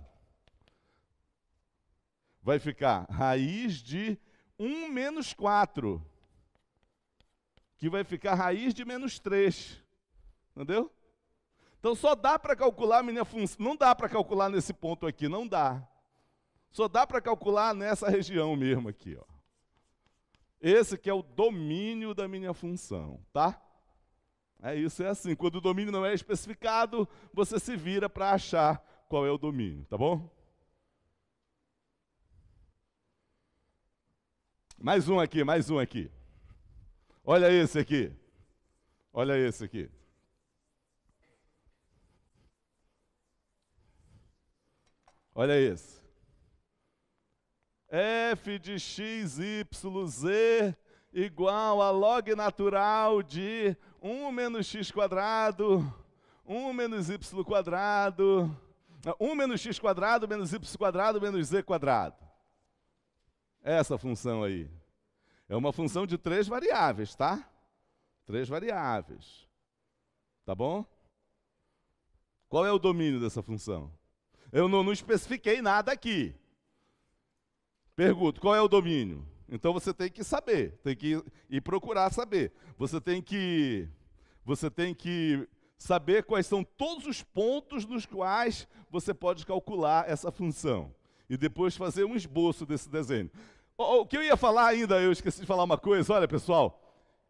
Vai ficar raiz de 1 menos 4. Que vai ficar raiz de menos 3. Entendeu? Então só dá para calcular a minha função. Não dá para calcular nesse ponto aqui, não dá. Só dá para calcular nessa região mesmo aqui, ó. Esse que é o domínio da minha função, tá? É isso, é assim. Quando o domínio não é especificado, você se vira para achar qual é o domínio, tá bom? Mais um aqui, mais um aqui. Olha esse aqui. Olha esse aqui. Olha esse f de x, y, z igual a log natural de 1 menos x quadrado, 1 menos y quadrado, 1 menos x quadrado menos y quadrado menos z quadrado. É essa função aí. É uma função de três variáveis, tá? Três variáveis. Tá bom? Qual é o domínio dessa função? Eu não, não especifiquei nada aqui. Pergunto, qual é o domínio? Então você tem que saber, tem que ir procurar saber. Você tem que você tem que saber quais são todos os pontos nos quais você pode calcular essa função e depois fazer um esboço desse desenho. O, o que eu ia falar ainda, eu esqueci de falar uma coisa, olha pessoal,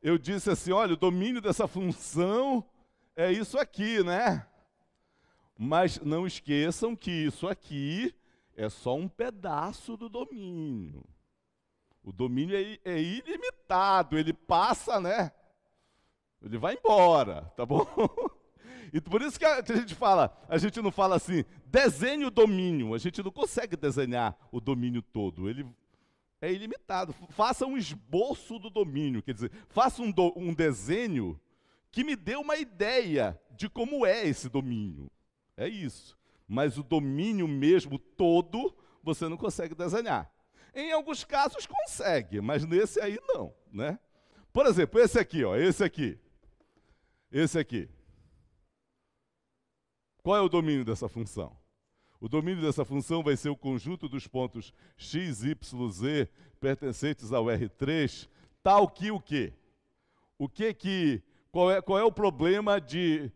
eu disse assim, olha, o domínio dessa função é isso aqui, né? Mas não esqueçam que isso aqui é só um pedaço do domínio. O domínio é, é ilimitado, ele passa, né? Ele vai embora, tá bom? (laughs) E por isso que a gente fala, a gente não fala assim, desenhe o domínio. A gente não consegue desenhar o domínio todo. Ele é ilimitado. Faça um esboço do domínio, quer dizer, faça um, do, um desenho que me dê uma ideia de como é esse domínio. É isso mas o domínio mesmo todo você não consegue desenhar. Em alguns casos consegue, mas nesse aí não, né? Por exemplo, esse aqui, ó, esse aqui. Esse aqui. Qual é o domínio dessa função? O domínio dessa função vai ser o conjunto dos pontos x, y, z pertencentes ao R3, tal que o quê? O que que qual é, qual é o problema de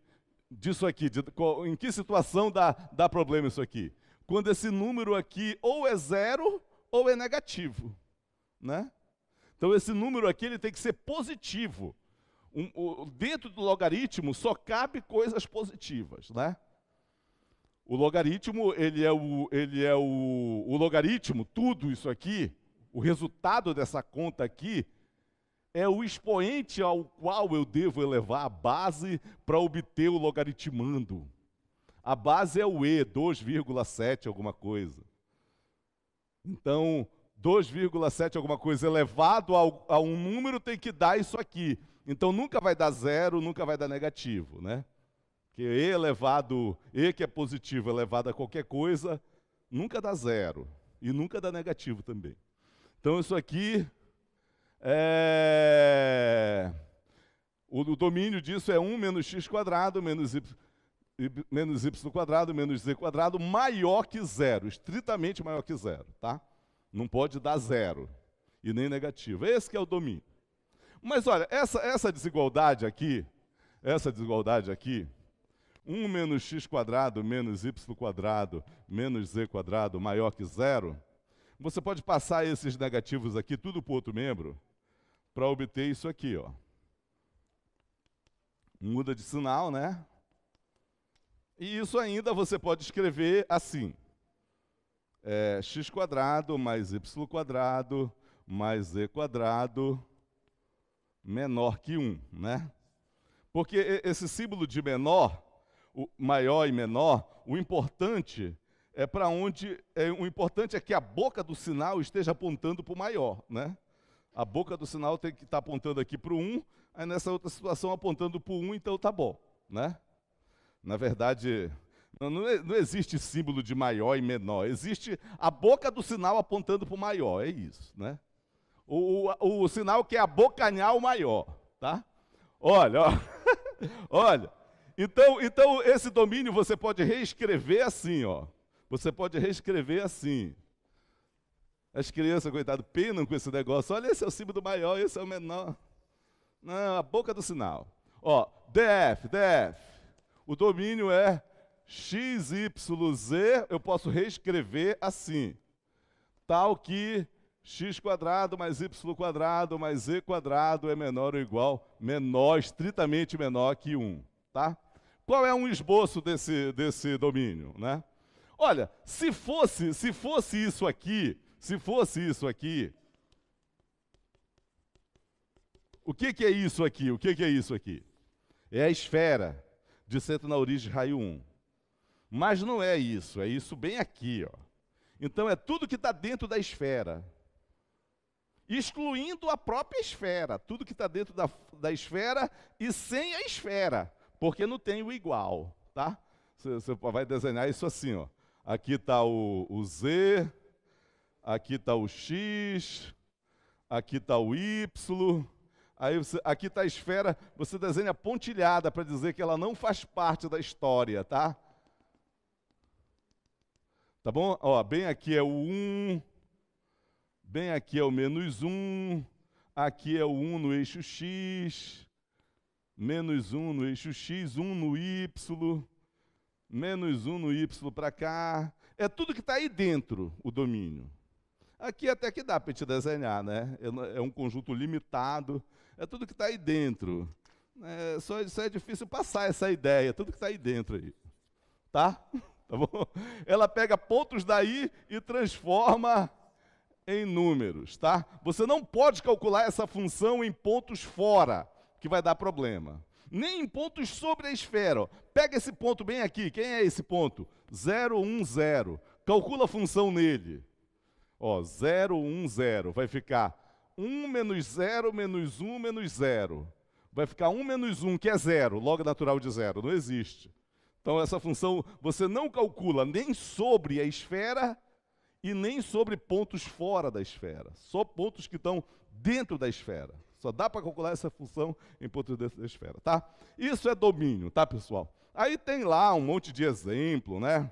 disso aqui, de, em que situação dá, dá problema isso aqui? Quando esse número aqui ou é zero ou é negativo, né? Então esse número aqui ele tem que ser positivo. Um, o, dentro do logaritmo só cabe coisas positivas, né? O logaritmo, ele é, o, ele é o, o logaritmo, tudo isso aqui, o resultado dessa conta aqui, é o expoente ao qual eu devo elevar a base para obter o logaritmando. A base é o E, 2,7 alguma coisa. Então, 2,7 alguma coisa elevado a um número tem que dar isso aqui. Então, nunca vai dar zero, nunca vai dar negativo, né? Porque E elevado, E que é positivo elevado a qualquer coisa, nunca dá zero. E nunca dá negativo também. Então, isso aqui é... O, o, domínio disso é 1 menos x quadrado menos y, menos y quadrado menos z quadrado maior que zero, estritamente maior que zero, tá? Não pode dar zero e nem negativo. Esse que é o domínio. Mas olha, essa, essa desigualdade aqui, essa desigualdade aqui, 1 menos x quadrado menos y quadrado menos z quadrado maior que zero, você pode passar esses negativos aqui tudo para outro membro, para obter isso aqui, ó. Muda de sinal, né? E isso ainda você pode escrever assim. É, x quadrado mais y quadrado mais z quadrado menor que 1, né? Porque esse símbolo de menor, maior e menor, o importante é para onde é, o importante é que a boca do sinal esteja apontando para o maior, né? a boca do sinal tem que estar tá apontando aqui para o 1, aí nessa outra situação apontando para o 1, então tá bom, né? Na verdade, não, é, não, existe símbolo de maior e menor, existe a boca do sinal apontando para o maior, é isso, né? O, o, o sinal que é abocanhar o maior, tá? Olha, ó, (laughs) olha, então, então esse domínio você pode reescrever assim, ó. Você pode reescrever assim. As crianças, coitado, penam com esse negócio. Olha, esse é o símbolo do maior, esse é o menor. Não, a boca do sinal. Ó, DF, DF. O domínio é XYZ, eu posso reescrever assim. Tal que x quadrado mais y quadrado mais z quadrado é menor ou igual, menor, estritamente menor que 1, tá? Qual é um esboço desse, desse domínio, né? Olha, se fosse, se fosse isso aqui, se fosse isso aqui, o que, que é isso aqui? O que, que é isso aqui? É a esfera de centro na origem raio 1. Mas não é isso, é isso bem aqui. Ó. Então é tudo que está dentro da esfera, excluindo a própria esfera, tudo que está dentro da, da esfera e sem a esfera, porque não tem o igual, tá? Você, você vai desenhar isso assim, ó. Aqui está o, o Z, aqui está o X, aqui está o Y, aí você, aqui está a esfera, você desenha pontilhada para dizer que ela não faz parte da história, tá? Tá bom? Ó, bem aqui é o 1, bem aqui é o menos 1, aqui é o 1 no eixo X, menos 1 no eixo X, 1 no Y, menos 1 no Y para cá. É tudo que está aí dentro, o domínio. Aqui até que dá para te desenhar, né? É um conjunto limitado, é tudo que está aí dentro. É, só, só, é difícil passar essa ideia, tudo que está aí dentro aí. Tá? Tá bom? Ela pega pontos daí e transforma em números, tá? Você não pode calcular essa função em pontos fora, que vai dar problema. Nem em pontos sobre a esfera. Ó. Pega esse ponto bem aqui. Quem é esse ponto? 010. Calcula a função nele. Ó, 0, 1, 0. Vai ficar 1 menos 0, menos 1, menos 0. Vai ficar 1 menos 1, que é zero, log natural de zero. Não existe. Então, essa função você não calcula nem sobre a esfera e nem sobre pontos fora da esfera. Só pontos que estão dentro da esfera. Só dá para calcular essa função em pontos dentro da esfera, tá? Isso é domínio, tá, pessoal? Aí tem lá um monte de exemplo, né?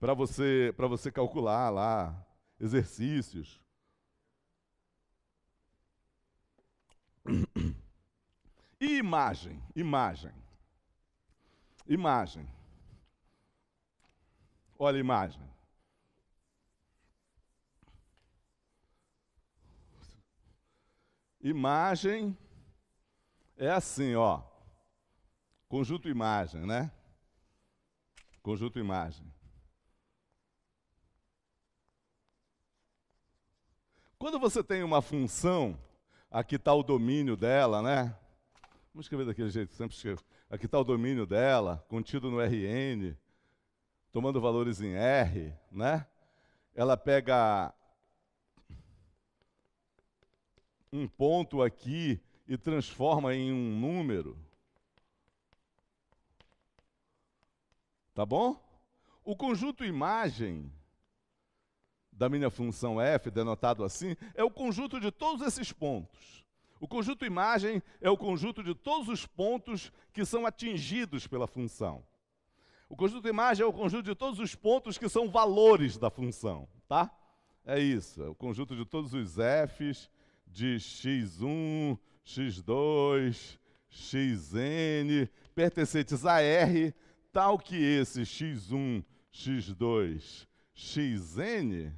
Para você, você calcular lá exercícios. E (coughs) imagem, imagem. Imagem. Olha a imagem. Imagem é assim, ó. Conjunto imagem, né? Conjunto imagem. Quando você tem uma função, aqui está o domínio dela, né? Vamos escrever daquele jeito, sempre escrevo. Aqui está o domínio dela, contido no RN, tomando valores em R, né? Ela pega um ponto aqui e transforma em um número. Tá bom? O conjunto imagem da minha função f, denotado assim, é o conjunto de todos esses pontos. O conjunto imagem é o conjunto de todos os pontos que são atingidos pela função. O conjunto imagem é o conjunto de todos os pontos que são valores da função, tá? É isso, é o conjunto de todos os f's de x1, x2, xn, pertencentes a R, tal que esse x1, x2, xn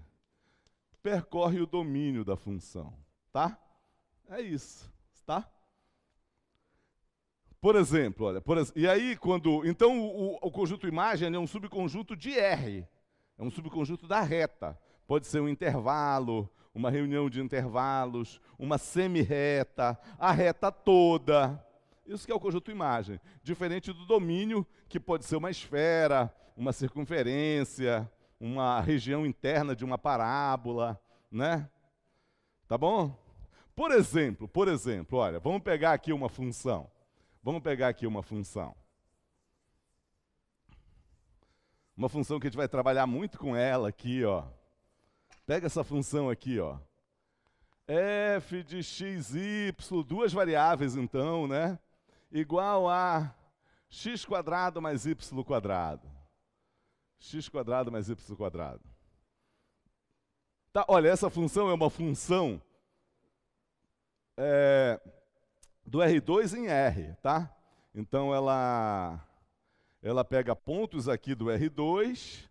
percorre o domínio da função, tá? É isso, tá? Por exemplo, olha, por, e aí quando, então o, o conjunto imagem é um subconjunto de R, é um subconjunto da reta. Pode ser um intervalo, uma reunião de intervalos, uma semi-reta, a reta toda. Isso que é o conjunto imagem. Diferente do domínio, que pode ser uma esfera, uma circunferência, uma (laughs) região interna de uma parábola, né? Tá bom? Por exemplo, por exemplo, olha, vamos pegar aqui uma função. Vamos pegar aqui uma função. Uma função que a gente vai trabalhar muito com ela aqui, ó. Pega essa função aqui, ó. f de x, y, duas variáveis então, né? Igual a x quadrado mais y quadrado x quadrado mais y quadrado. Tá, olha, essa função é uma função é, do R2 em R, tá? Então ela, ela pega pontos aqui do R2,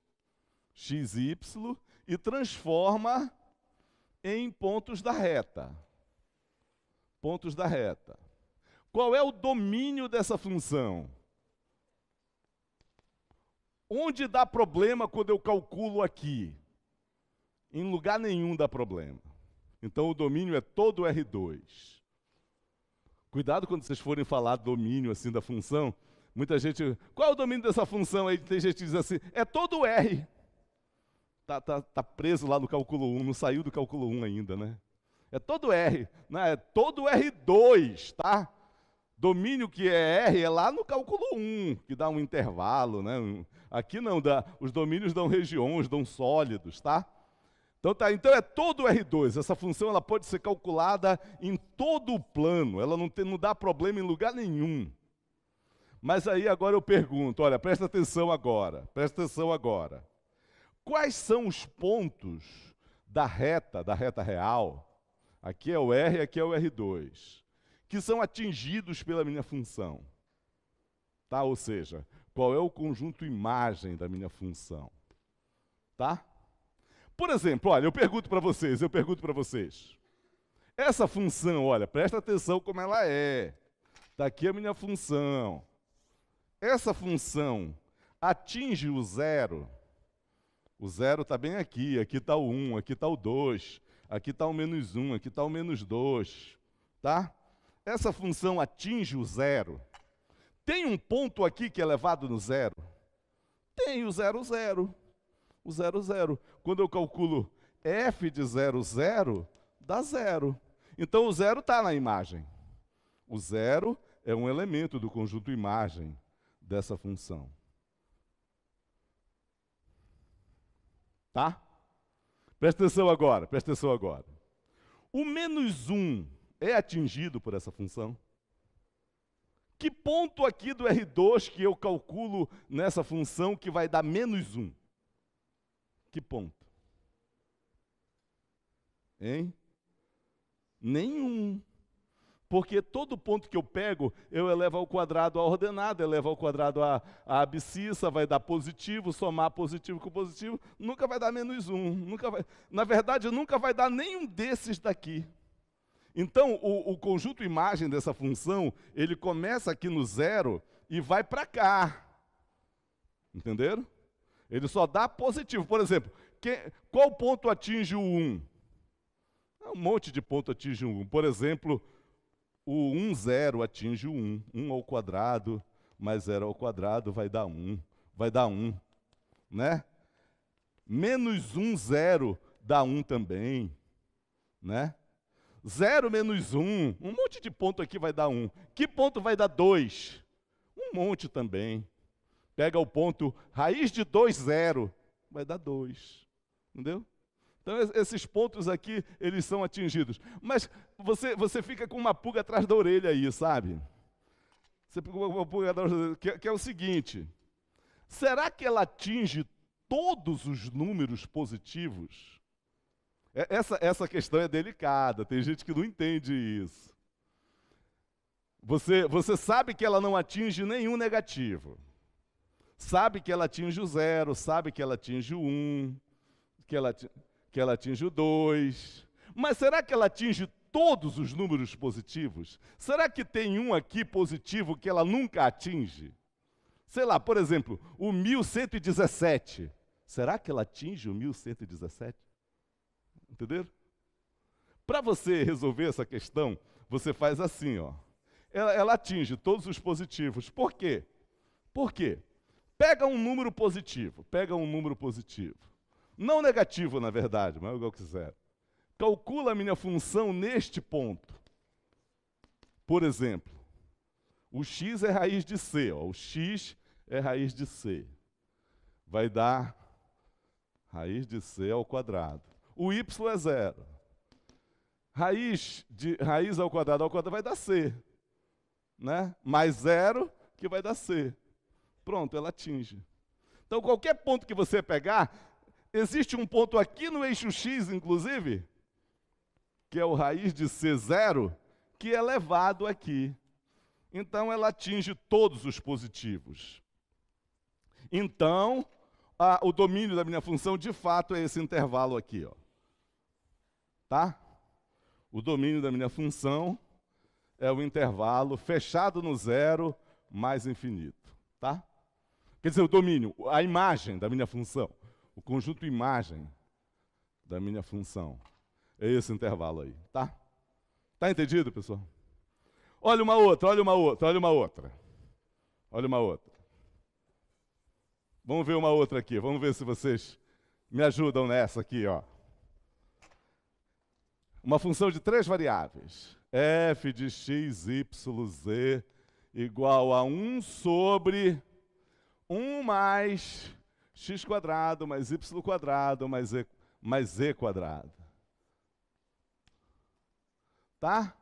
x, y, e transforma em pontos da reta. Pontos da reta. Qual é o domínio dessa função? Onde dá problema quando eu calculo aqui? Em lugar nenhum dá problema. Então o domínio é todo R2. Cuidado quando vocês forem falar domínio assim da função. Muita gente, qual é o domínio dessa função aí? Tem gente que diz assim, é todo R. Tá, tá, tá preso lá no cálculo 1, não saiu do cálculo 1 ainda, né? É todo R, né? é todo R2, tá? Domínio que é R é lá no cálculo 1, que dá um intervalo, né? Um, Aqui não, dá, os domínios dão regiões, dão sólidos, tá? Então tá, então é todo R2. Essa função ela pode ser calculada em todo o plano. Ela não, tem, não dá problema em lugar nenhum. Mas aí agora eu pergunto, olha, presta atenção agora, presta atenção agora. Quais são os pontos da reta, da reta real? Aqui é o R, e aqui é o R2, que são atingidos pela minha função. Tá? Ou seja, qual é o conjunto imagem da minha função. Tá? Por exemplo, olha, eu pergunto para vocês, eu pergunto para vocês. Essa função, olha, presta atenção como ela é. Está aqui a minha função. Essa função atinge o zero. O zero está bem aqui, aqui está o 1, um, aqui está o 2, aqui está o menos 1, um, aqui está o menos 2. Tá? Essa função atinge o zero. Tem um ponto aqui que é levado no zero? Tem o zero, zero. O zero, zero. Quando eu calculo f de zero, zero, dá zero. Então o zero está na imagem. O zero é um elemento do conjunto imagem dessa função. Tá? Presta atenção agora, presta atenção agora. O menos 1 um é atingido por essa função? Que ponto aqui do R2 que eu calculo nessa função que vai dar menos 1? Que ponto? Hein? Nenhum. Porque todo ponto que eu pego, eu elevo ao quadrado a ordenada, elevo ao quadrado a, a abscissa, vai dar positivo, somar positivo com positivo, nunca vai dar menos um. Nunca vai, na verdade, nunca vai dar nenhum desses daqui. Então, o, o conjunto imagem dessa função, ele começa aqui no zero e vai para cá. Entenderam? Ele só dá positivo. Por exemplo, que, qual ponto atinge o 1? É um monte de ponto atinge o 1. Por exemplo, o 1, 0 atinge o 1. 1 ao quadrado mais 0 ao quadrado vai dar 1. Vai dar 1, né? Menos 1, 0 dá 1 também, né? 0 menos 1, um monte de ponto aqui vai dar 1. Que ponto vai dar 2? Um monte também. Pega o ponto raiz de 2, 0, vai dar 2. Entendeu? Então esses pontos aqui, eles são atingidos. Mas você, você fica com uma pulga atrás da orelha aí, sabe? Você fica com uma pulga atrás da orelha, que, que é o seguinte, será que ela atinge todos os números positivos? É, essa, essa questão é delicada, tem gente que não entende isso. Você, você sabe que ela não atinge nenhum negativo. Sabe que ela atinge o zero, sabe que ela atinge o um, que ela, que ela atinge o dois. Mas será que ela atinge todos os números positivos? Será que tem um aqui positivo que ela nunca atinge? Sei lá, por exemplo, o 1117. Será que ela atinge o 1117? Entenderam? Para você resolver essa questão, você faz assim, ó. Ela, ela, atinge todos os positivos. Por quê? Por quê? Pega um número positivo, pega um número positivo. Não negativo, na verdade, mas é igual quiser. Calcula a minha função neste ponto. Por exemplo, o x é raiz de c, ó, o x é raiz de c. Vai dar raiz de c ao quadrado o y é zero. Raiz, de, raiz ao quadrado ao quadrado vai dar c. Né? Mais zero, que vai dar c. Pronto, ela atinge. Então, qualquer ponto que você pegar, existe um ponto aqui no eixo x, inclusive, que é o raiz de c0, que é levado aqui. Então, ela atinge todos os positivos. Então, a, o domínio da minha função, de fato, é esse intervalo aqui. Ó tá? O domínio da minha função é o intervalo fechado no zero mais infinito, tá? Quer dizer, o domínio, a imagem da minha função, o conjunto imagem da minha função. É esse intervalo aí, tá? Tá entendido, pessoal? Olha uma outra, olha uma outra, olha uma outra. Olha uma outra. Vamos ver uma outra aqui, vamos ver se vocês me ajudam nessa aqui, ó. Uma função de três variáveis. f de x, y, z igual a 1 sobre 1 mais x quadrado mais y quadrado mais mais z quadrado. Tá?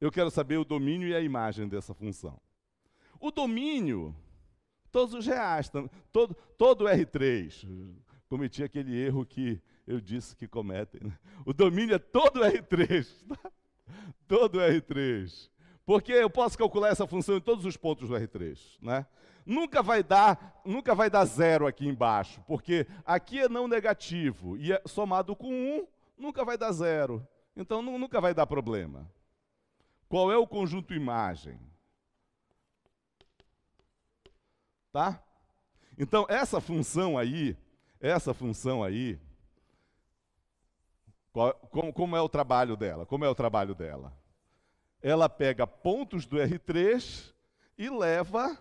Eu quero saber o domínio e a imagem dessa função. O domínio, todos os reais, todo, todo R3. Cometi aquele erro que eu disse que cometem. Né? O domínio é todo R3, tá? todo R3. Porque eu posso calcular essa função em todos os pontos do R3, né? Nunca vai dar, nunca vai dar zero aqui embaixo, porque aqui é não negativo e é somado com 1, um, nunca vai dar zero. Então nunca vai dar problema. Qual é o conjunto imagem? Tá? Então essa função aí, essa função aí, como, como, é o trabalho dela? Como é o trabalho dela? Ela pega pontos do R3 e leva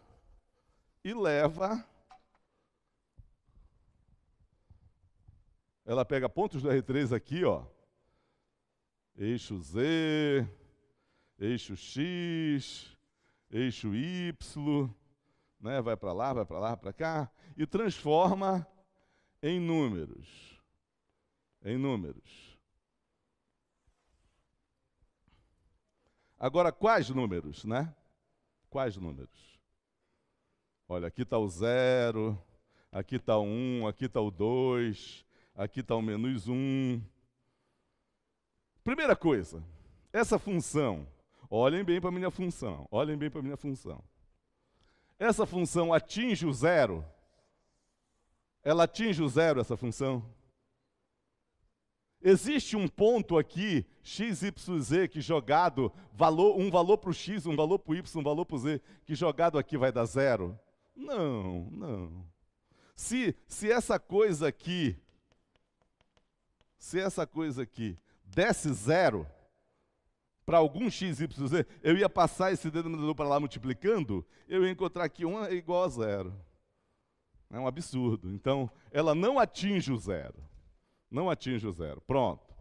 e leva Ela pega pontos do R3 aqui, ó. Eixo Z, eixo X, eixo Y, né? Vai para lá, vai para lá, para cá e transforma em números. Em números. Agora, quais números, né? Quais números? Olha, aqui está o zero, aqui está o um, aqui está o dois, aqui está o menos um. Primeira coisa, essa função, olhem bem para a minha função, olhem bem para a minha função. Essa função atinge o zero? Ela atinge o zero, essa função? Existe um ponto aqui, x, y, z, que jogado, valor, um valor para o x, um valor para o y, um valor para o z, que jogado aqui vai dar zero? Não, não. Se, se essa coisa aqui, se essa coisa aqui desse zero, para algum x, y, z, eu ia passar esse denominador para lá multiplicando, eu ia encontrar que 1 é igual a zero. É um absurdo. Então, ela não atinge o zero. Não atinge o zero. Pronto.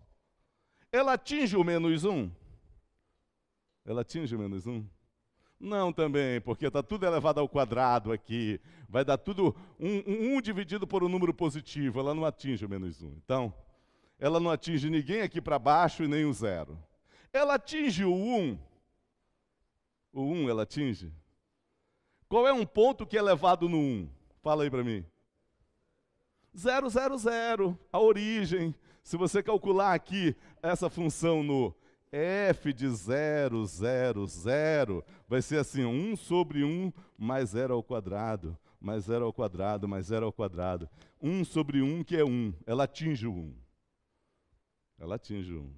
Ela atinge o menos um? Ela atinge o menos um? Não também, porque está tudo elevado ao quadrado aqui. Vai dar tudo um, um, um, dividido por um número positivo. Ela não atinge o menos um. Então, ela não atinge ninguém aqui para baixo e nem o zero. Ela atinge o um. O um ela atinge? Qual é um ponto que é elevado no um? Fala aí para mim. 000, a origem. Se você calcular aqui essa função no f de 0, 0, 0, vai ser assim, 1 sobre 1 mais 0 ao quadrado, mais 0 ao quadrado, mais 0 ao quadrado. 1 sobre 1 que é 1, ela atinge o 1. Ela atinge o 1.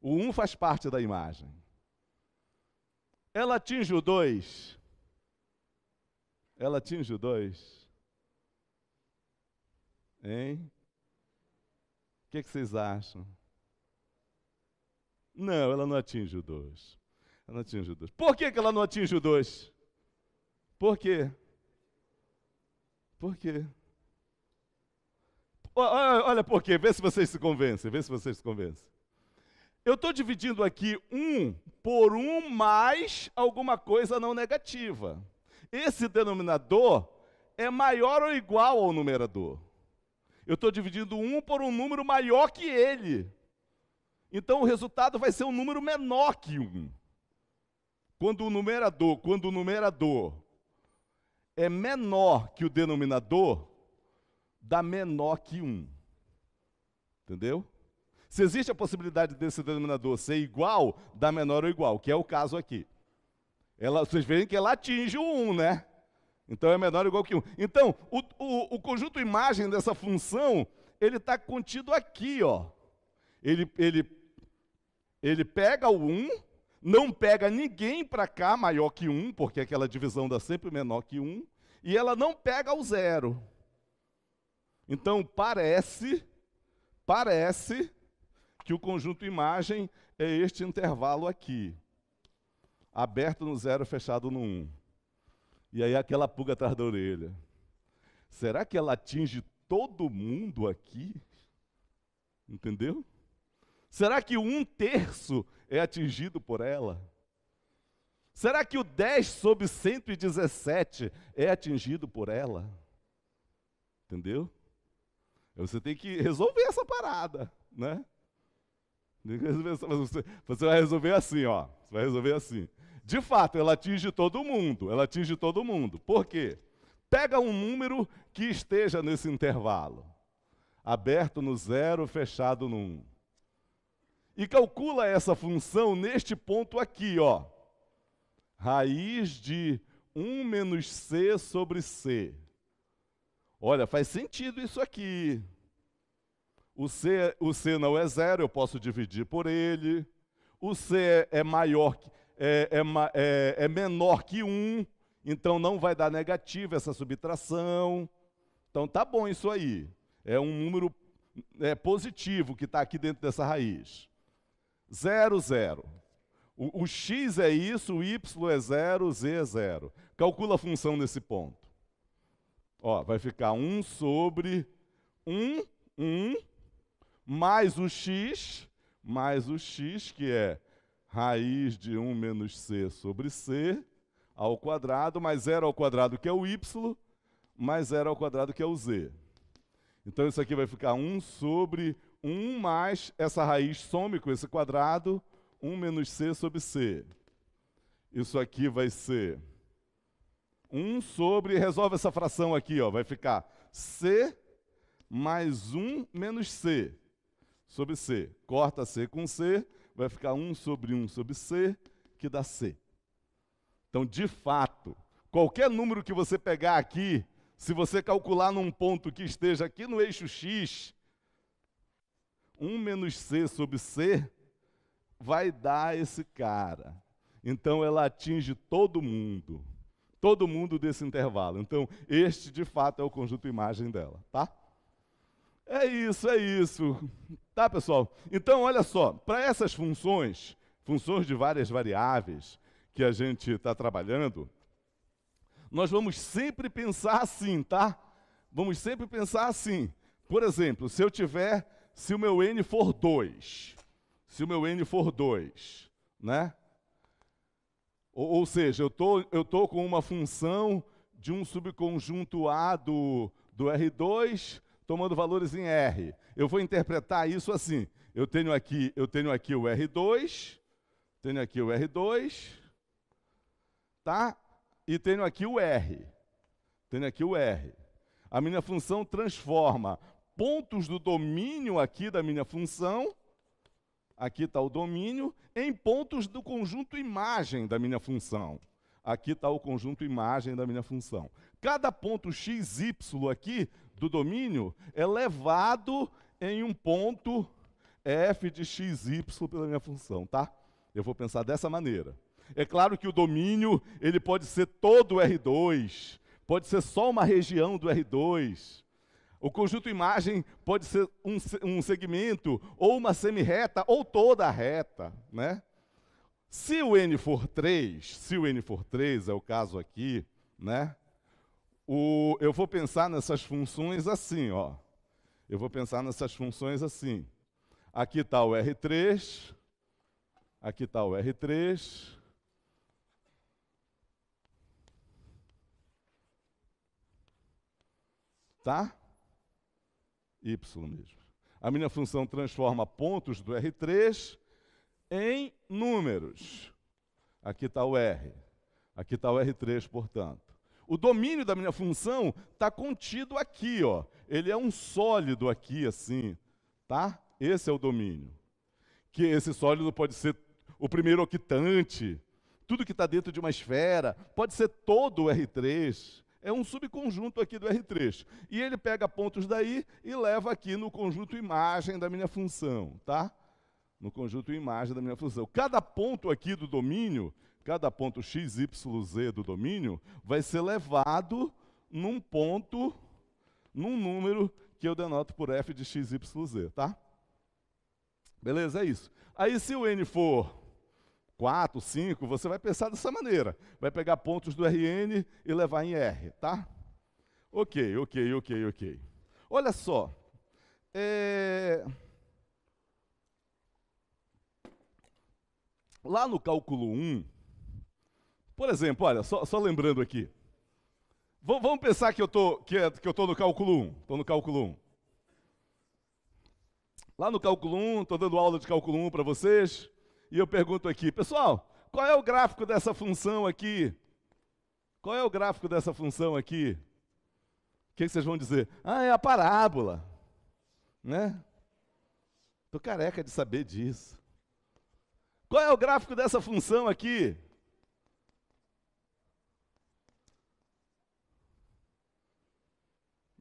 O 1 faz parte da imagem. Ela atinge o 2. Ela atinge o 2. Hein? O que, é que vocês acham? Não, ela não atinge o 2. Ela não atinge o 2. Por que, que ela não atinge o 2? Por quê? Por quê? Olha, olha por quê, vê se vocês se convencem, vê se vocês se convencem. Eu estou dividindo aqui um por um mais alguma coisa não negativa. Esse denominador é maior ou igual ao numerador. Eu estou dividindo um por um número maior que ele. Então o resultado vai ser um número menor que um. Quando o numerador, quando o numerador é menor que o denominador, dá menor que um. Entendeu? Se existe a possibilidade desse denominador ser igual, dá menor ou igual, que é o caso aqui. Ela, vocês veem que ela atinge o 1, né? Então é menor ou igual que 1. Então, o, o, o conjunto imagem dessa função, ele está contido aqui, ó. Ele, ele, ele pega o 1, não pega ninguém para cá maior que 1, porque aquela divisão dá sempre menor que 1, e ela não pega o 0. Então, parece, parece que o conjunto imagem é este intervalo aqui. Aberto no 0, fechado no 1. Um. E aí aquela pulga atrás da orelha. Será que ela atinge todo mundo aqui? Entendeu? Será que um terço é atingido por ela? Será que o 10 sobre 117 é atingido por ela? Entendeu? Você tem que resolver essa parada, né? (laughs) Você, vai resolver assim, ó. Você vai resolver assim. De fato, ela atinge todo mundo. Ela atinge todo mundo. Por quê? Pega um número que esteja nesse intervalo. Aberto no zero, fechado no Um. E calcula essa função neste ponto aqui, ó. Raiz de 1 menos c sobre c. Olha, faz sentido isso aqui. O C, o C não é zero, eu posso dividir por ele. O C é, é maior, é, é, é, é menor que 1, então não vai dar negativo essa subtração. Então tá bom isso aí. É um número é, positivo que está aqui dentro dessa raiz. 0, 0. O, o, x é isso, o y é 0, z é 0. Calcula a função nesse ponto. Ó, vai ficar 1 sobre 1, 1, mais o x, mais o x, que é raiz de 1 menos c sobre c, ao quadrado, mais zero ao quadrado, que é o y, mais zero ao quadrado, que é o z. Então, isso aqui vai ficar 1 sobre 1 mais essa raiz some com esse quadrado, 1 menos c sobre c. Isso aqui vai ser 1 sobre, resolve essa fração aqui, ó, vai ficar c mais 1 menos c sobre C. Corta C com C, vai ficar 1 sobre 1 sobre C, que dá C. Então, de fato, qualquer número que você pegar aqui, se você calcular num ponto que esteja aqui no eixo X, 1 menos C sobre C vai dar esse cara. Então, ela atinge todo mundo. Todo mundo desse intervalo. Então, este de fato é o conjunto imagem dela, tá? É isso, é isso. Tá, pessoal? Então, olha só, para essas funções, funções de várias variáveis que a gente está trabalhando, nós vamos sempre pensar assim, tá? Vamos sempre pensar assim. Por exemplo, se eu tiver, se o meu n for 2, se o meu n for 2, né? Ou, ou seja, eu tô, estou tô com uma função de um subconjunto A do, do R2 tomando valores em R eu vou interpretar isso assim. Eu tenho aqui, eu tenho aqui o R2, tenho aqui o R2, tá? E tenho aqui o R. Tenho aqui o R. A minha função transforma pontos do domínio aqui da minha função, aqui está o domínio, em pontos do conjunto imagem da minha função. Aqui está o conjunto imagem da minha função. Cada ponto x, y aqui do domínio é levado em um ponto f de x, y pela minha função, tá? Eu vou pensar dessa maneira. É claro que o domínio, ele pode ser todo R2, pode ser só uma região do R2. O conjunto imagem pode ser um, um segmento, ou uma semi-reta ou toda a reta, né? Se o n for 3, se o n for 3 é o caso aqui, né? O, eu vou pensar nessas funções assim, ó. Eu vou pensar nessas funções assim. Aqui está o R3, aqui está o R3, tá? Y mesmo. A minha função transforma pontos do R3 em números. Aqui está o R. Aqui está o R3, portanto. O domínio da minha função está contido aqui, ó. Ele é um sólido aqui, assim, tá? Esse é o domínio. Que esse sólido pode ser o primeiro octante, tudo que está dentro de uma esfera, pode ser todo o R3. É um subconjunto aqui do R3. E ele pega pontos daí e leva aqui no conjunto imagem da minha função, tá? No conjunto imagem da minha função. Cada ponto aqui do domínio cada ponto x, y, z do domínio vai ser levado num ponto, num número que eu denoto por f de x, y, z, tá? Beleza, é isso. Aí se o n for 4, 5, você vai pensar dessa maneira. Vai pegar pontos do Rn e levar em R, tá? Ok, ok, ok, ok. Olha só. É... Lá no cálculo 1, por exemplo, olha, só, só lembrando aqui. V vamos pensar que eu tô, que, é, que eu tô no cálculo 1. Estou no cálculo 1. Lá no cálculo 1, estou dando aula de cálculo 1 para vocês. E eu pergunto aqui, pessoal, qual é o gráfico dessa função aqui? Qual é o gráfico dessa função aqui? O que, que vocês vão dizer? Ah, é a parábola. Né? Estou careca de saber disso. Qual é o gráfico dessa função aqui?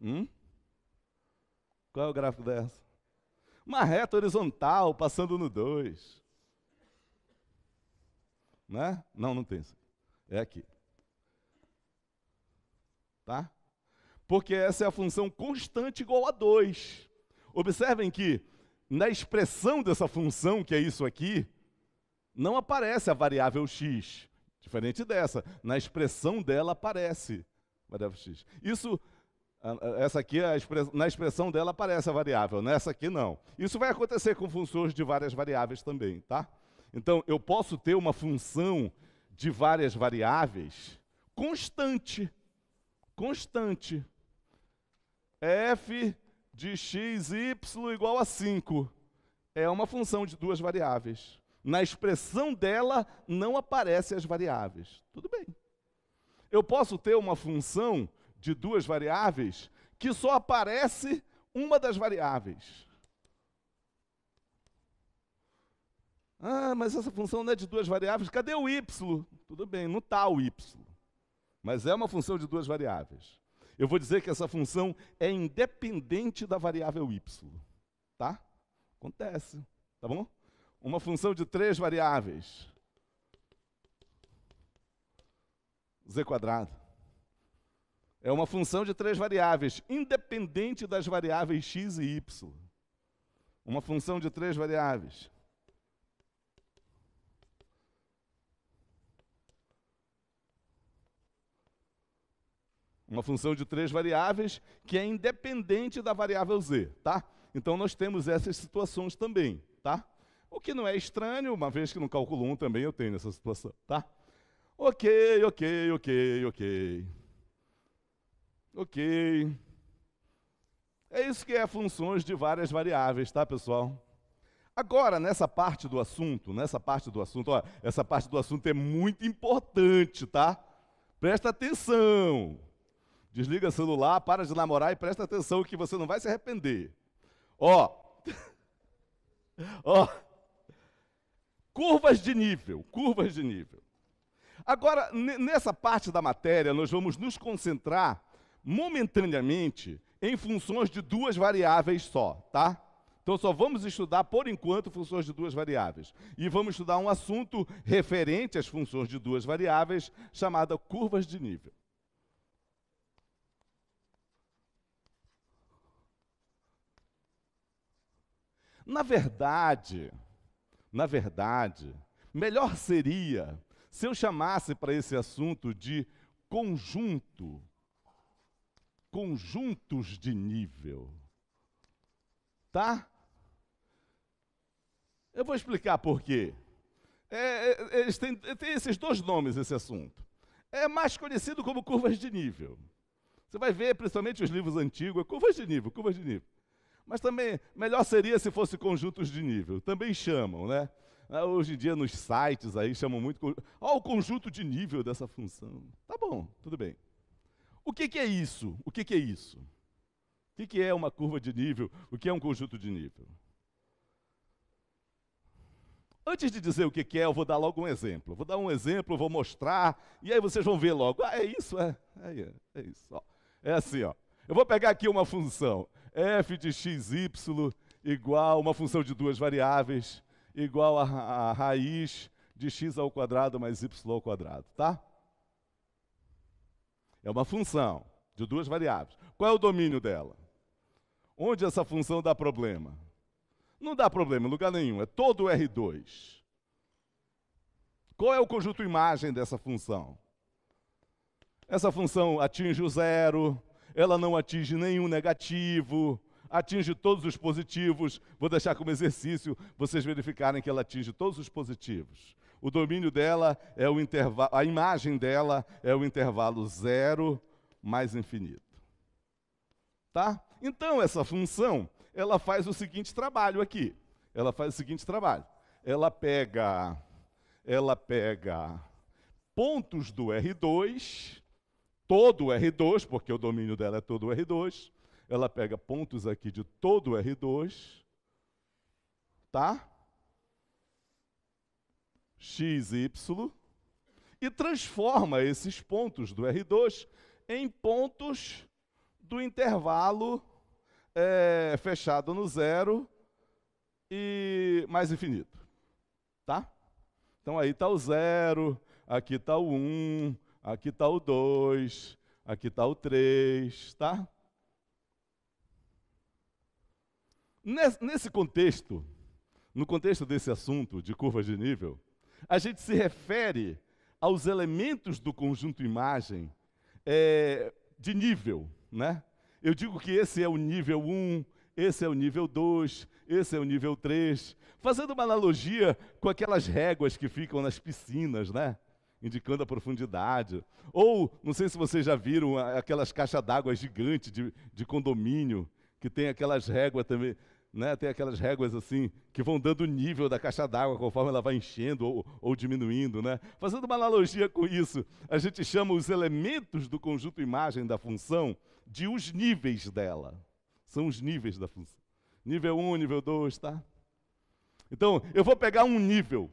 Hum? Qual é o gráfico dessa? Uma reta horizontal passando no 2. Né? Não, não tem isso. É aqui. Tá? Porque essa é a função constante igual a 2. Observem que na expressão dessa função, que é isso aqui, não aparece a variável x. Diferente dessa. Na expressão dela aparece a variável x. Isso essa aqui, na expressão dela, aparece a variável, nessa né? aqui não. Isso vai acontecer com funções de várias variáveis também, tá? Então, eu posso ter uma função de várias variáveis constante. Constante. f de x, y igual a 5. É uma função de duas variáveis. Na expressão dela, não aparecem as variáveis. Tudo bem. Eu posso ter uma função de duas variáveis que só aparece uma das variáveis. Ah, mas essa função não é de duas variáveis, cadê o y? Tudo bem, não está o y, mas é uma função de duas variáveis. Eu vou dizer que essa função é independente da variável y, tá? Acontece, tá bom? Uma função de três variáveis, z quadrado. É uma função de três variáveis, independente das variáveis x e y. Uma função de três variáveis. Uma função de três variáveis que é independente da variável z, tá? Então nós temos essas situações também, tá? O que não é estranho, uma vez que no cálculo 1 também eu tenho essa situação, tá? Ok, ok, ok, ok. Ok. É isso que é funções de várias variáveis, tá, pessoal? Agora, nessa parte do assunto, nessa parte do assunto, ó, essa parte do assunto é muito importante, tá? Presta atenção. Desliga o celular, para de namorar e presta atenção que você não vai se arrepender. Ó. (laughs) ó. Curvas de nível, curvas de nível. Agora, nessa parte da matéria, nós vamos nos concentrar momentaneamente em funções de duas variáveis só, tá? Então só vamos estudar por enquanto funções de duas variáveis e vamos estudar um assunto referente às funções de duas variáveis chamada curvas de nível. Na verdade, na verdade, melhor seria se eu chamasse para esse assunto de conjunto conjuntos de nível. Tá? Eu vou explicar por quê. É, é eles têm, tem esses dois nomes esse assunto. É mais conhecido como curvas de nível. Você vai ver, principalmente os livros antigos, curvas de nível, curvas de nível. Mas também, melhor seria se fosse conjuntos de nível. Também chamam, né? Ah, hoje em dia, nos sites aí, chamam muito. Olha o conjunto de nível dessa função. Tá bom, tudo bem. O que, que é isso? O que, que é isso? O que, que é uma curva de nível? O que é um conjunto de nível? Antes de dizer o que é, eu vou dar logo um exemplo. Vou dar um exemplo, vou mostrar, e aí vocês vão ver logo. Ah, é isso, é, é, é isso. Ó. É assim, ó. Eu vou pegar aqui uma função, f de xy igual uma função de duas variáveis, igual a, a raiz de x ao quadrado mais y ao quadrado, tá? É uma função de duas variáveis. Qual é o domínio dela? Onde essa função dá problema? Não dá problema em lugar nenhum, é todo R2. Qual é o conjunto imagem dessa função? Essa função atinge o zero, ela não atinge nenhum negativo, atinge todos os positivos. Vou deixar como exercício vocês verificarem que ela atinge todos os positivos. O domínio dela é o intervalo, a imagem dela é o intervalo zero mais infinito. Tá? Então essa função, ela faz o seguinte trabalho aqui. Ela faz o seguinte trabalho. Ela pega ela pega pontos do R2, todo o R2, porque o domínio dela é todo o R2. Ela pega pontos aqui de todo o R2, tá? x, y e transforma esses pontos do R2 em pontos do intervalo é, fechado no zero e mais infinito. Tá? Então aí está o zero, aqui está o 1, um, aqui está o 2, aqui está o 3, tá? Nesse contexto, no contexto desse assunto de curvas de nível, a gente se refere aos elementos do conjunto imagem é, de nível, né? Eu digo que esse é o nível 1, esse é o nível 2, esse é o nível 3, fazendo uma analogia com aquelas réguas que ficam nas piscinas, né? Indicando a profundidade. Ou, não sei se vocês já viram aquelas caixas d'água gigantes de, de condomínio, que tem aquelas réguas também né, tem aquelas réguas assim, que vão dando o nível da caixa d'água conforme ela vai enchendo ou, ou, diminuindo. Né? Fazendo uma analogia com isso, a gente chama os elementos do conjunto imagem da função de os níveis dela. São os níveis da função. Nível 1, nível 2, tá? Então, eu vou pegar um nível,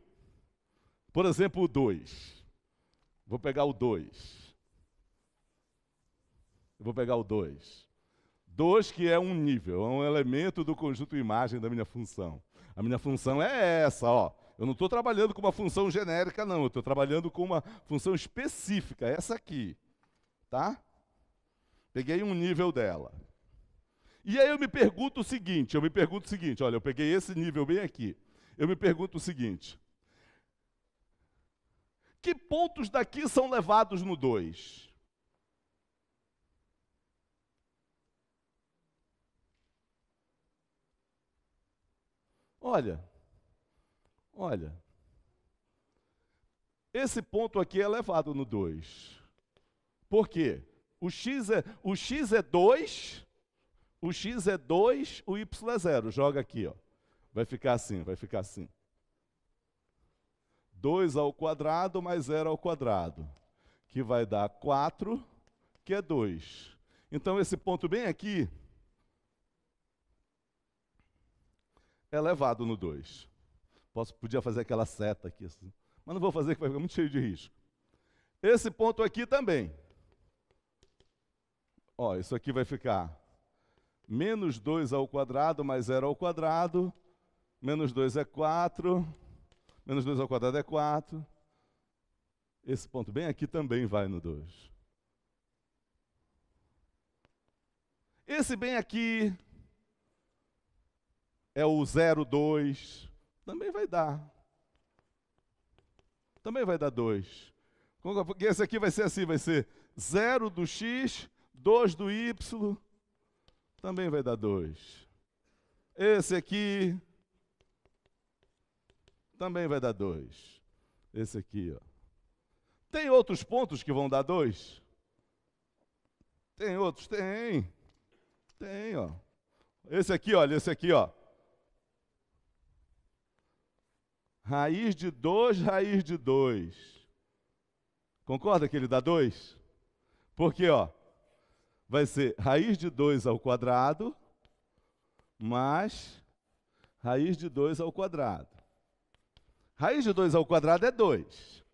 por exemplo, o 2. Vou pegar o 2. vou pegar o 2. Dois, que é um nível, é um elemento do conjunto imagem da minha função. A minha função é essa, ó. Eu não estou trabalhando com uma função genérica, não. Eu estou trabalhando com uma função específica, essa aqui. Tá? Peguei um nível dela. E aí eu me pergunto o seguinte, eu me pergunto o seguinte, olha, eu peguei esse nível bem aqui. Eu me pergunto o seguinte, que pontos daqui são levados no 2? Olha, olha, esse ponto aqui é elevado no 2. Por quê? O x é, o é 2, o x é 2, o y é 0. Joga aqui, ó. Vai ficar assim, vai ficar assim. 2 ao quadrado mais 0 ao quadrado, que vai dar 4, que é 2. Então, esse ponto bem aqui, elevado no 2. Posso, podia fazer aquela seta aqui, assim, mas não vou fazer, que vai ficar muito cheio de risco. Esse ponto aqui também. Ó, isso aqui vai ficar menos 2 ao quadrado mais 0 ao quadrado, menos 2 é 4, menos 2 ao quadrado é 4. Esse ponto bem aqui também vai no 2. Esse bem aqui é o 02, também vai dar. Também vai dar 2. Porque esse aqui vai ser assim, vai ser 0 do x, 2 do y, também vai dar 2. Esse aqui também vai dar 2. Esse aqui, ó. Tem outros pontos que vão dar 2? Tem outros? Tem. Tem, ó. Esse aqui, olha, esse aqui, ó. Raiz de 2, raiz de 2. Concorda que ele dá 2? Porque, ó, vai ser raiz de dois ao quadrado, mais raiz de dois ao quadrado. Raiz de dois ao quadrado é 2.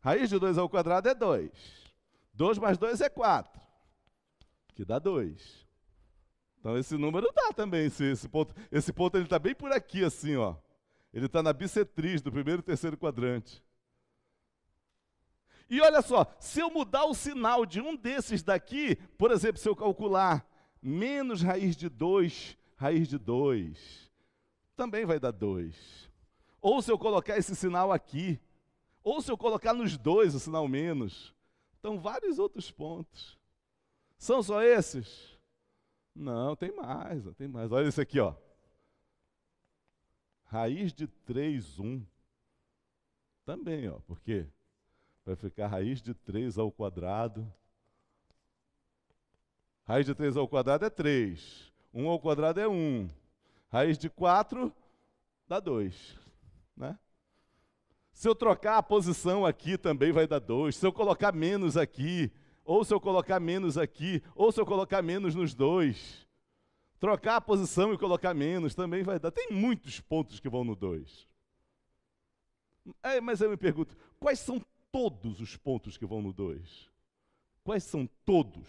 Raiz de dois ao quadrado é 2. 2 mais 2 é 4, que dá 2. Então esse número dá também, esse, esse ponto. Esse ponto ele está bem por aqui, assim, ó. Ele está na bissetriz do primeiro e terceiro quadrante. E olha só, se eu mudar o sinal de um desses daqui, por exemplo, se eu calcular menos raiz de 2, raiz de 2, também vai dar 2. Ou se eu colocar esse sinal aqui, ou se eu colocar nos dois o sinal menos. Então, vários outros pontos. São só esses? Não, tem mais, tem mais. Olha isso aqui, ó. Raiz de 3, 1. Também, ó, quê? vai ficar raiz de 3 ao quadrado. Raiz de 3 ao quadrado é 3. 1 ao quadrado é 1. Raiz de 4 dá 2. Né? Se eu trocar a posição aqui também vai dar 2. Se eu colocar menos aqui, ou se eu colocar menos aqui, ou se eu colocar menos nos dois. Trocar a posição e colocar menos também vai dar. Tem muitos pontos que vão no 2. É, mas eu me pergunto, quais são todos os pontos que vão no 2? Quais são todos?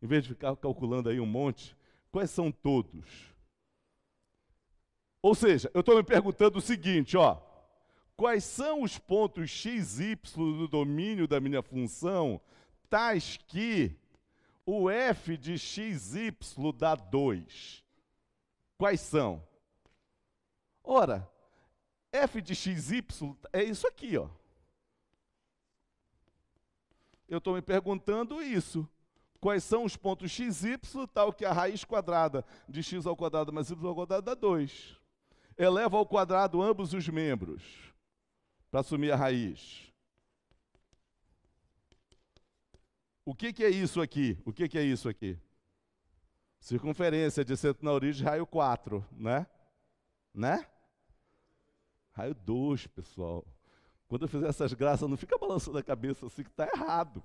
Em vez de ficar calculando aí um monte, quais são todos? Ou seja, eu estou me perguntando o seguinte, ó. Quais são os pontos x, y do domínio da minha função tais que o f de xy dá 2. Quais são? Ora, f de xy é isso aqui, ó. Eu estou me perguntando isso. Quais são os pontos x, y, tal que a raiz quadrada de x ao quadrado mais y ao quadrado dá 2. Eleva ao quadrado ambos os membros para assumir a raiz. O que, que é isso aqui? O que, que é isso aqui? Circunferência de centro na origem, raio 4, né? Né? Raio 2, pessoal. Quando eu fizer essas graças, não fica balançando a cabeça assim que está errado.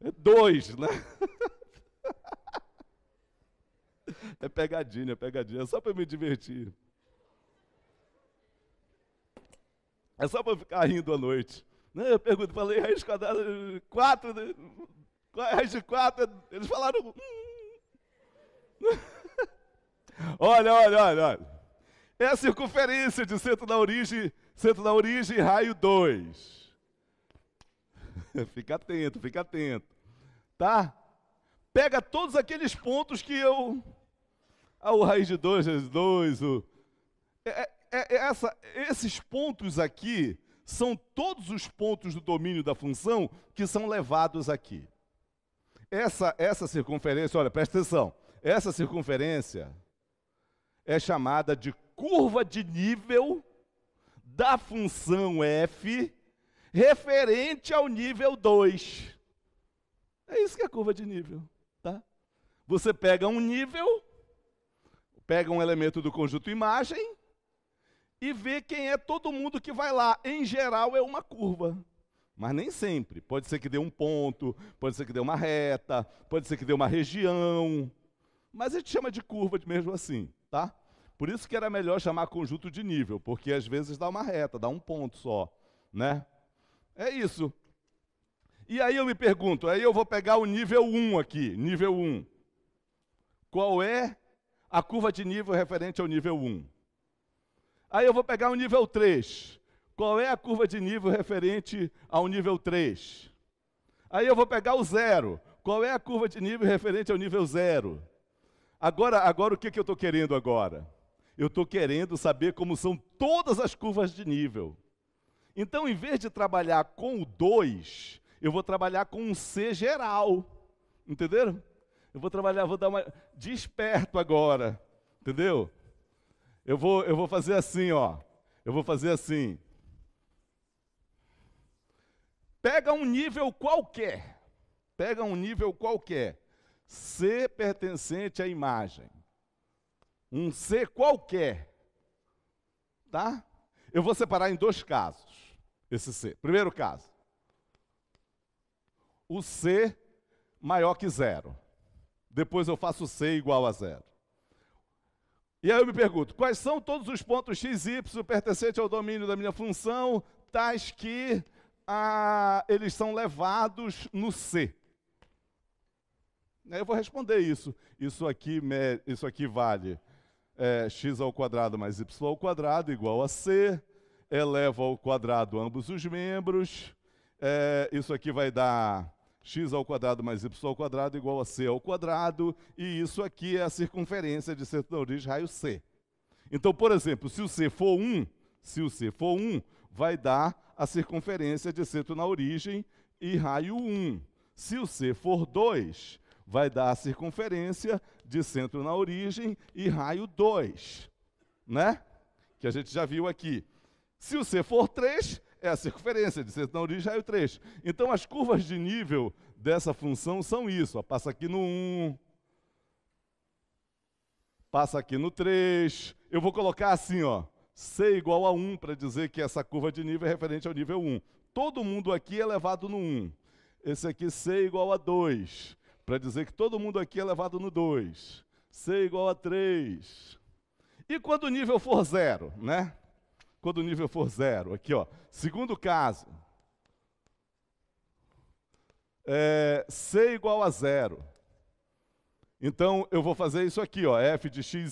É 2, né? (laughs) É pegadinha, é pegadinha. É só para me divertir. É só para ficar rindo à noite. Né? Eu pergunto, falei raiz quadrada, 4, raiz é de quatro, eles falaram. Hum. (laughs) olha, olha, olha, olha. É a circunferência de centro da origem, centro da origem, raio 2. (laughs) fica atento, fica atento. Tá? Pega todos aqueles pontos que eu. Ah, o raiz de 2, raiz de 2, o. É é, é, é, essa, esses pontos aqui são todos os pontos do domínio da função que são levados aqui. Essa, essa circunferência, olha, presta atenção, essa circunferência é chamada de curva de nível da função f referente ao nível 2. É isso que é curva de nível, tá? Você pega um nível, pega um elemento do conjunto imagem e vê quem é todo mundo que vai lá. Em geral é uma curva. Mas nem sempre. Pode ser que dê um ponto, pode ser que dê uma reta, pode ser que dê uma região. Mas a gente chama de curva mesmo assim, tá? Por isso que era melhor chamar conjunto de nível, porque às vezes dá uma reta, dá um ponto só, né? É isso. E aí eu me pergunto, aí eu vou pegar o nível 1 aqui, nível 1. Qual é a curva de nível referente ao nível 1? Aí eu vou pegar o nível 3. Qual é a curva de nível referente ao nível 3? Aí eu vou pegar o zero. Qual é a curva de nível referente ao nível zero? Agora, agora o que, que eu estou querendo agora? Eu estou querendo saber como são todas as curvas de nível. Então, em vez de trabalhar com o 2, eu vou trabalhar com um C geral. Entenderam? Eu vou trabalhar, vou dar uma. Desperto agora. Entendeu? Eu vou, eu vou fazer assim, ó. Eu vou fazer assim. Pega um nível qualquer, pega um nível qualquer, ser pertencente à imagem. Um ser qualquer, tá? Eu vou separar em dois casos esse ser. Primeiro caso, o C maior que zero. Depois eu faço C igual a zero. E aí eu me pergunto, quais são todos os pontos x, y pertencentes ao domínio da minha função, tais que ah, eles são levados no ser. Eu vou responder isso. Isso aqui, isso aqui vale é, x ao quadrado mais y ao quadrado igual a c, eleva ao quadrado ambos os membros. É, isso aqui vai dar x ao quadrado mais y ao quadrado igual a c ao quadrado, e isso aqui é a circunferência de origem raio c. Então, por exemplo, se o c for 1, se o c for 1, vai dar a circunferência de centro na origem e raio 1. Se o C for 2, vai dar a circunferência de centro na origem e raio 2, né? Que a gente já viu aqui. Se o C for 3, é a circunferência de centro na origem e raio 3. Então, as curvas de nível dessa função são isso. Ó, passa aqui no 1, passa aqui no 3. Eu vou colocar assim, ó. C igual a 1 para dizer que essa curva de nível é referente ao nível 1. Todo mundo aqui é elevado no 1. Esse aqui C igual a 2, para dizer que todo mundo aqui é elevado no 2. C igual a 3. E quando o nível for zero, né? Quando o nível for zero, aqui ó, segundo caso, é, C igual a zero. Então, eu vou fazer isso aqui, ó, f de xy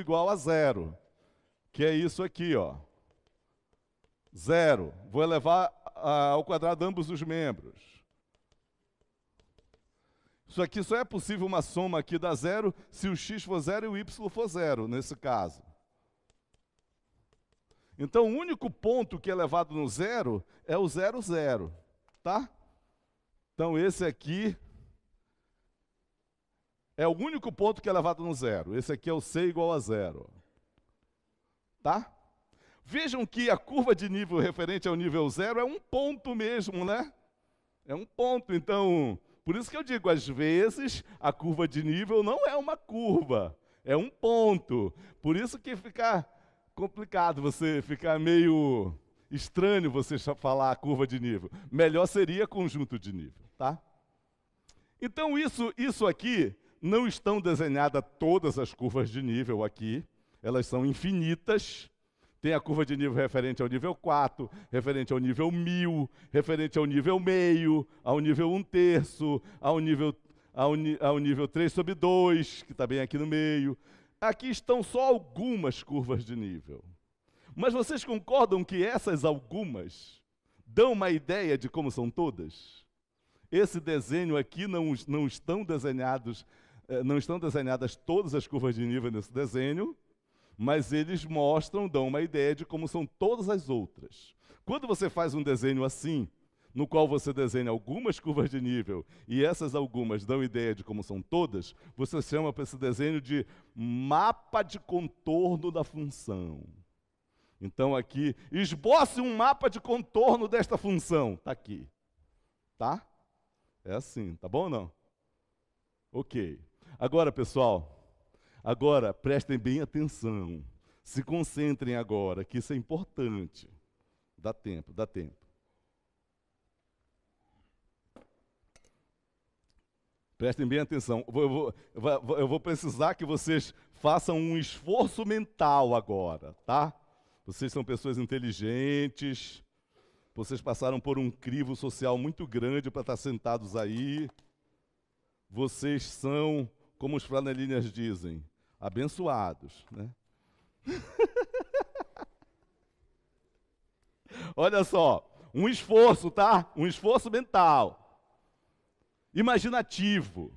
igual a zero que é isso aqui, ó. Zero. Vou elevar ah, ao quadrado ambos os membros. Isso aqui só é possível uma soma aqui da zero se o x for zero e o y for zero, nesse caso. Então, o único ponto que é elevado no zero é o zero, zero, tá? Então, esse aqui é o único ponto que é elevado no zero. Esse aqui é o c igual a zero tá? Vejam que a curva de nível referente ao nível zero é um ponto mesmo, né? É um ponto, então, por isso que eu digo, às vezes, a curva de nível não é uma curva, é um ponto. Por isso que fica complicado você ficar meio estranho você falar curva de nível. Melhor seria conjunto de nível, tá? Então, isso, isso aqui, não estão desenhadas todas as curvas de nível aqui, elas são infinitas. Tem a curva de nível referente ao nível 4, referente ao nível 1000, referente ao nível meio, ao nível 1 terço, ao nível, ao, ao nível 3 sobre 2, que está bem aqui no meio. Aqui estão só algumas curvas de nível. Mas vocês concordam que essas algumas dão uma ideia de como são todas? Esse desenho aqui não, não estão desenhados, eh, não estão desenhadas todas as curvas de nível nesse desenho, mas eles mostram, dão uma ideia de como são todas as outras. Quando você faz um desenho assim, no qual você desenha algumas curvas de nível e essas algumas dão ideia de como são todas, você chama para esse desenho de mapa de contorno da função. Então aqui, esboce um mapa de contorno desta função. Está aqui. Tá? É assim, tá bom ou não? Ok. Agora, pessoal, Agora, prestem bem atenção. Se concentrem agora, que isso é importante. Dá tempo, dá tempo. Prestem bem atenção. Eu vou, eu vou, precisar que vocês façam um esforço mental agora, tá? Vocês são pessoas inteligentes, vocês passaram por um crivo social muito grande para estar tá sentados aí. Vocês são, como os flanelinhas dizem, abençoados. Né? (laughs) Olha só, um esforço, tá? Um esforço mental, imaginativo.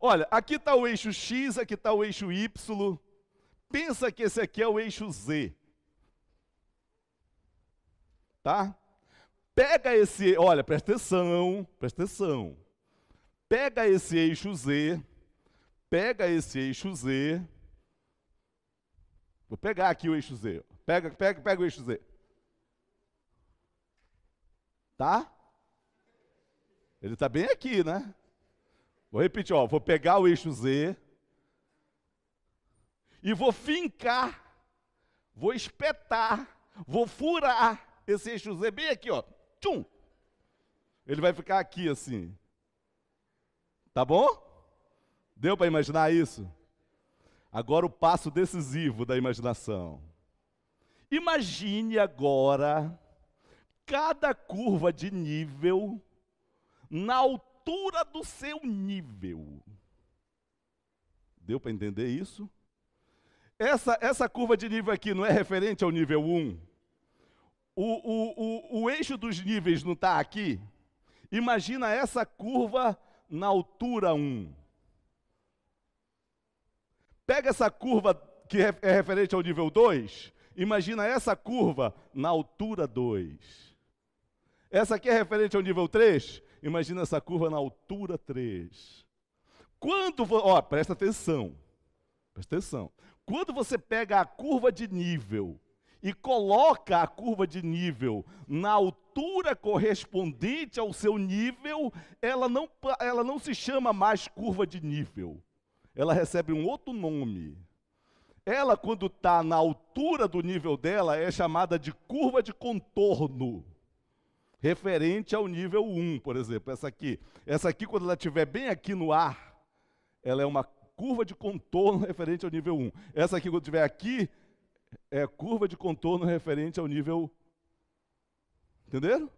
Olha, aqui está o eixo X, aqui está o eixo Y. Pensa que esse aqui é o eixo Z. Tá? Pega esse, olha, presta atenção, presta atenção. Pega esse eixo Z pega esse eixo Z, vou pegar aqui o eixo Z, pega, pega, pega o eixo Z. Tá? Ele está bem aqui, né? Vou repetir, ó, vou pegar o eixo Z e vou fincar, vou espetar, vou furar esse eixo Z bem aqui, ó. Tchum! Ele vai ficar aqui assim. Tá bom? Deu para imaginar isso? Agora o passo decisivo da imaginação. Imagine agora cada curva de nível na altura do seu nível. Deu para entender isso? Essa, essa curva de nível aqui não é referente ao nível 1. O, o, o, o eixo dos níveis não está aqui? Imagina essa curva na altura 1. Pega essa curva que é referente ao nível 2, imagina essa curva na altura 2. Essa aqui é referente ao nível 3, imagina essa curva na altura 3. Quando, ó, presta atenção. Presta atenção. Quando você pega a curva de nível e coloca a curva de nível na altura correspondente ao seu nível, ela não, ela não se chama mais curva de nível ela recebe um outro nome. Ela, quando está na altura do nível dela, é chamada de curva de contorno, referente ao nível 1, por exemplo, essa aqui. Essa aqui, quando ela estiver bem aqui no ar, ela é uma curva de contorno referente ao nível 1. Essa aqui, quando estiver aqui, é curva de contorno referente ao nível. Entenderam?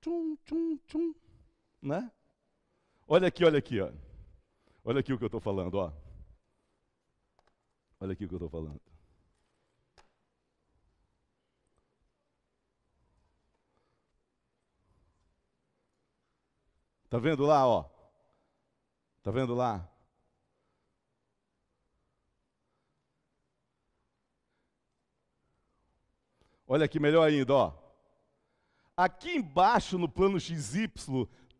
Tchum, tchum, tchum. Né? Olha aqui, olha aqui. Ó. Olha aqui o que eu estou falando, ó. Olha aqui o que eu estou falando. Tá vendo lá, ó? Tá vendo lá? Olha aqui melhor ainda, ó. Aqui embaixo no plano XY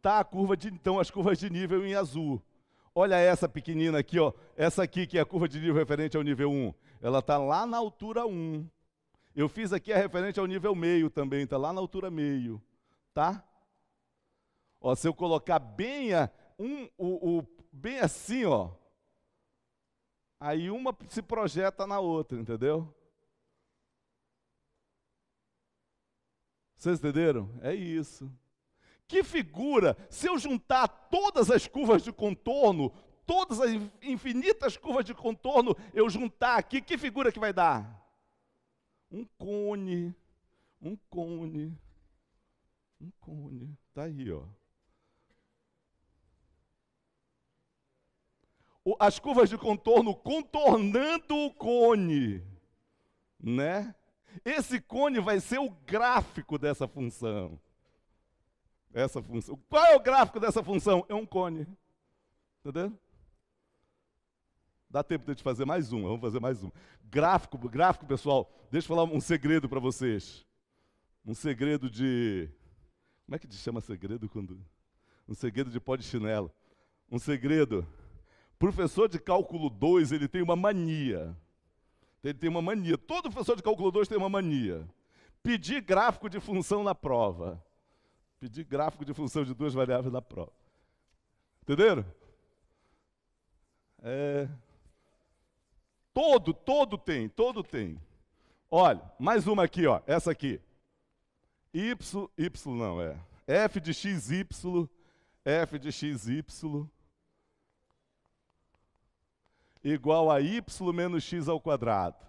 tá a curva de então as curvas de nível em azul. Olha essa pequenina aqui, ó. Essa aqui que é a curva de nível referente ao nível 1. Ela está lá na altura 1. Eu fiz aqui a referente ao nível meio também, está lá na altura meio. Tá? Ó, se eu colocar bem, a, um, o, o, bem assim, ó. Aí uma se projeta na outra, entendeu? Vocês entenderam? É isso. Que figura! Se eu juntar todas as curvas de contorno, todas as infinitas curvas de contorno, eu juntar aqui, que figura que vai dar? Um cone, um cone, um cone. Tá aí, ó. as curvas de contorno contornando o cone, né? Esse cone vai ser o gráfico dessa função essa função. Qual é o gráfico dessa função? É um cone. Entendeu? Dá tempo de te fazer mais uma, vamos fazer mais um Gráfico, gráfico, pessoal, deixa eu falar um segredo para vocês. Um segredo de. Como é que se chama segredo quando. Um segredo de pó de chinelo. Um segredo. Professor de cálculo 2, ele tem uma mania. Ele tem uma mania. Todo professor de cálculo 2 tem uma mania. Pedir gráfico de função na prova. Pedir gráfico de função de duas variáveis na prova. Entenderam? É... Todo, todo tem, todo tem. Olha, mais uma aqui, ó, essa aqui. Y, Y não, é. F de XY, F de XY igual a y menos x ao quadrado.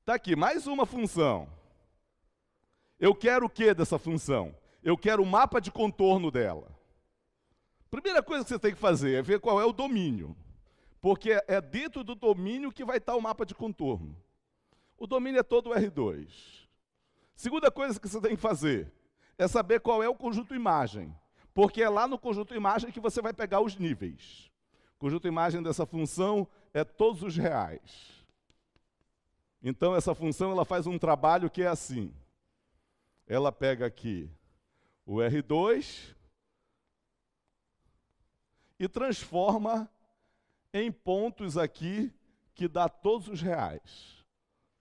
Está aqui, mais uma função. Eu quero o que dessa função? eu quero o mapa de contorno dela. Primeira coisa que você tem que fazer é ver qual é o domínio, porque é dentro do domínio que vai estar o mapa de contorno. O domínio é todo R2. Segunda coisa que você tem que fazer é saber qual é o conjunto imagem, porque é lá no conjunto imagem que você vai pegar os níveis. O conjunto imagem dessa função é todos os reais. Então essa função ela faz um trabalho que é assim. Ela pega aqui o R2 e transforma em pontos aqui que dá todos os reais.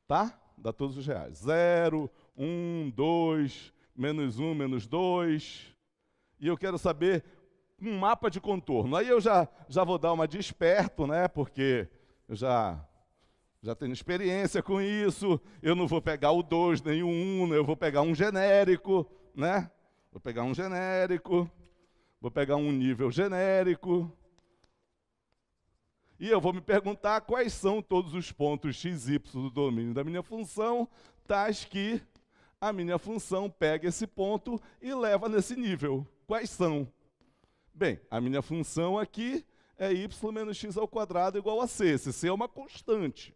Tá? Dá todos os reais. 0, 1, 2, menos 1, menos 2. E eu quero saber um mapa de contorno. Aí eu já, já vou dar uma de esperto, né? Porque eu já, já tenho experiência com isso. Eu não vou pegar o 2 nem o 1, um, né? eu vou pegar um genérico, né? Vou pegar um genérico, vou pegar um nível genérico. E eu vou me perguntar quais são todos os pontos x, y do domínio da minha função, tais que a minha função pega esse ponto e leva nesse nível. Quais são? Bem, a minha função aqui é y menos x ao quadrado igual a c. Esse c é uma constante.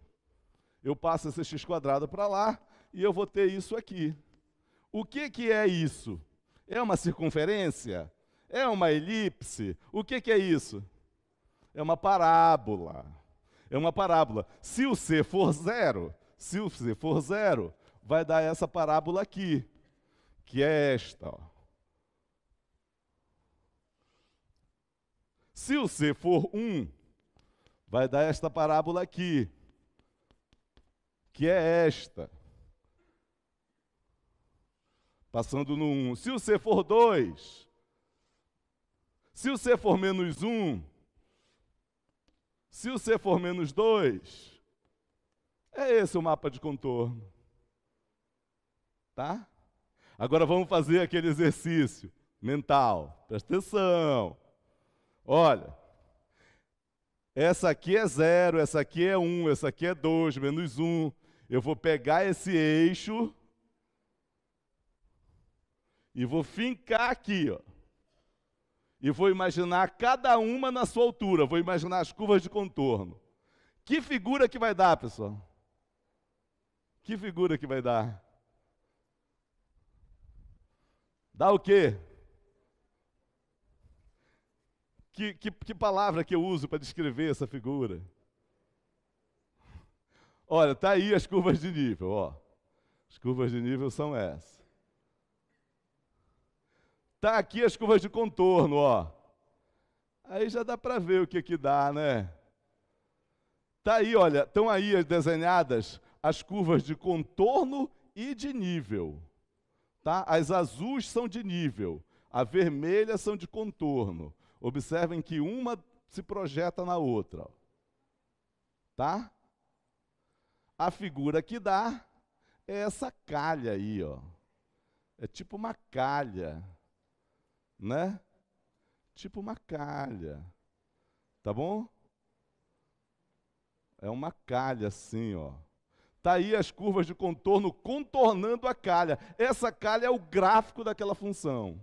Eu passo esse x quadrado para lá e eu vou ter isso aqui. O que, que é isso? É uma circunferência? É uma elipse? O que, que é isso? É uma parábola. É uma parábola. Se o C for zero, se o C for zero, vai dar essa parábola aqui, que é esta. Ó. Se o C for 1, vai dar esta parábola aqui, que é esta passando no 1. Um. Se o C for 2, se o C for menos 1, um, se o C for menos 2, é esse o mapa de contorno. Tá? Agora vamos fazer aquele exercício mental. Presta atenção. Olha, essa aqui é 0, essa aqui é 1, um, essa aqui é 2, menos 1. Um. Eu vou pegar esse eixo e vou fincar aqui, ó. E vou imaginar cada uma na sua altura. Vou imaginar as curvas de contorno. Que figura que vai dar, pessoal? Que figura que vai dar? Dá o quê? Que, que, que palavra que eu uso para descrever essa figura? Olha, tá aí as curvas de nível, ó. As curvas de nível são essas. Tá aqui as curvas de contorno, ó. Aí já dá para ver o que que dá, né? Tá aí, olha, estão aí desenhadas as curvas de contorno e de nível. Tá? As azuis são de nível, a vermelha são de contorno. Observem que uma se projeta na outra. Tá? A figura que dá é essa calha aí, ó. É tipo uma calha né? Tipo uma calha, tá bom? É uma calha assim, ó. Tá aí as curvas de contorno contornando a calha. Essa calha é o gráfico daquela função.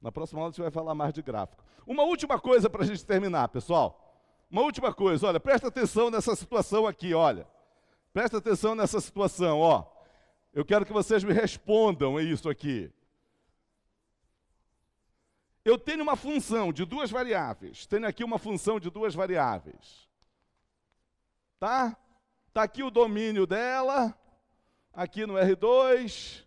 Na próxima aula a gente vai falar mais de gráfico. Uma última coisa para a gente terminar, pessoal. Uma última coisa, olha, presta atenção nessa situação aqui, olha. Presta atenção nessa situação, ó. Eu quero que vocês me respondam isso aqui. Eu tenho uma função de duas variáveis. Tenho aqui uma função de duas variáveis. Tá? Tá aqui o domínio dela, aqui no R2,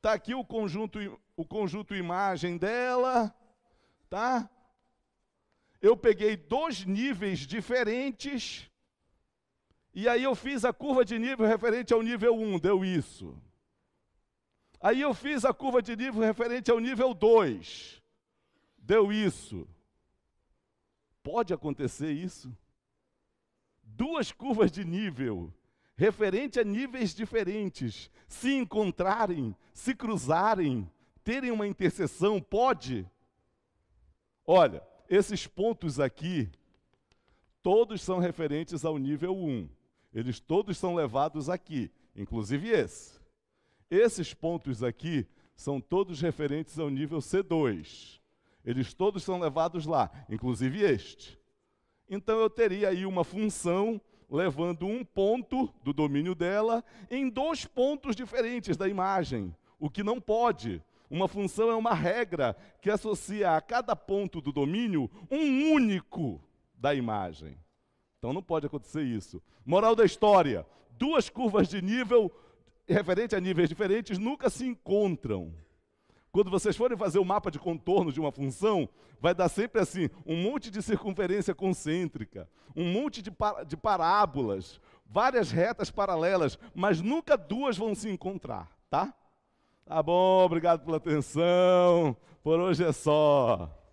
tá aqui o conjunto o conjunto imagem dela, tá? Eu peguei dois níveis diferentes e aí eu fiz a curva de nível referente ao nível 1, deu isso. Aí eu fiz a curva de nível referente ao nível 2 deu isso. Pode acontecer isso? Duas curvas de nível, referente a níveis diferentes, se encontrarem, se cruzarem, terem uma interseção, pode? Olha, esses pontos aqui, todos são referentes ao nível 1. Eles todos são levados aqui, inclusive esse. Esses pontos aqui são todos referentes ao nível C2. Eles todos são levados lá, inclusive este. Então eu teria aí uma função levando um ponto do domínio dela em dois pontos diferentes da imagem, o que não pode. Uma função é uma regra que associa a cada ponto do domínio um único da imagem. Então não pode acontecer isso. Moral da história: duas curvas de nível referente a níveis diferentes nunca se encontram. Quando vocês forem fazer o mapa de contorno de uma função, vai dar sempre assim, um monte de circunferência concêntrica, um monte de, par de parábolas, várias retas paralelas, mas nunca duas vão se encontrar, tá? Tá bom, obrigado pela atenção. Por hoje é só.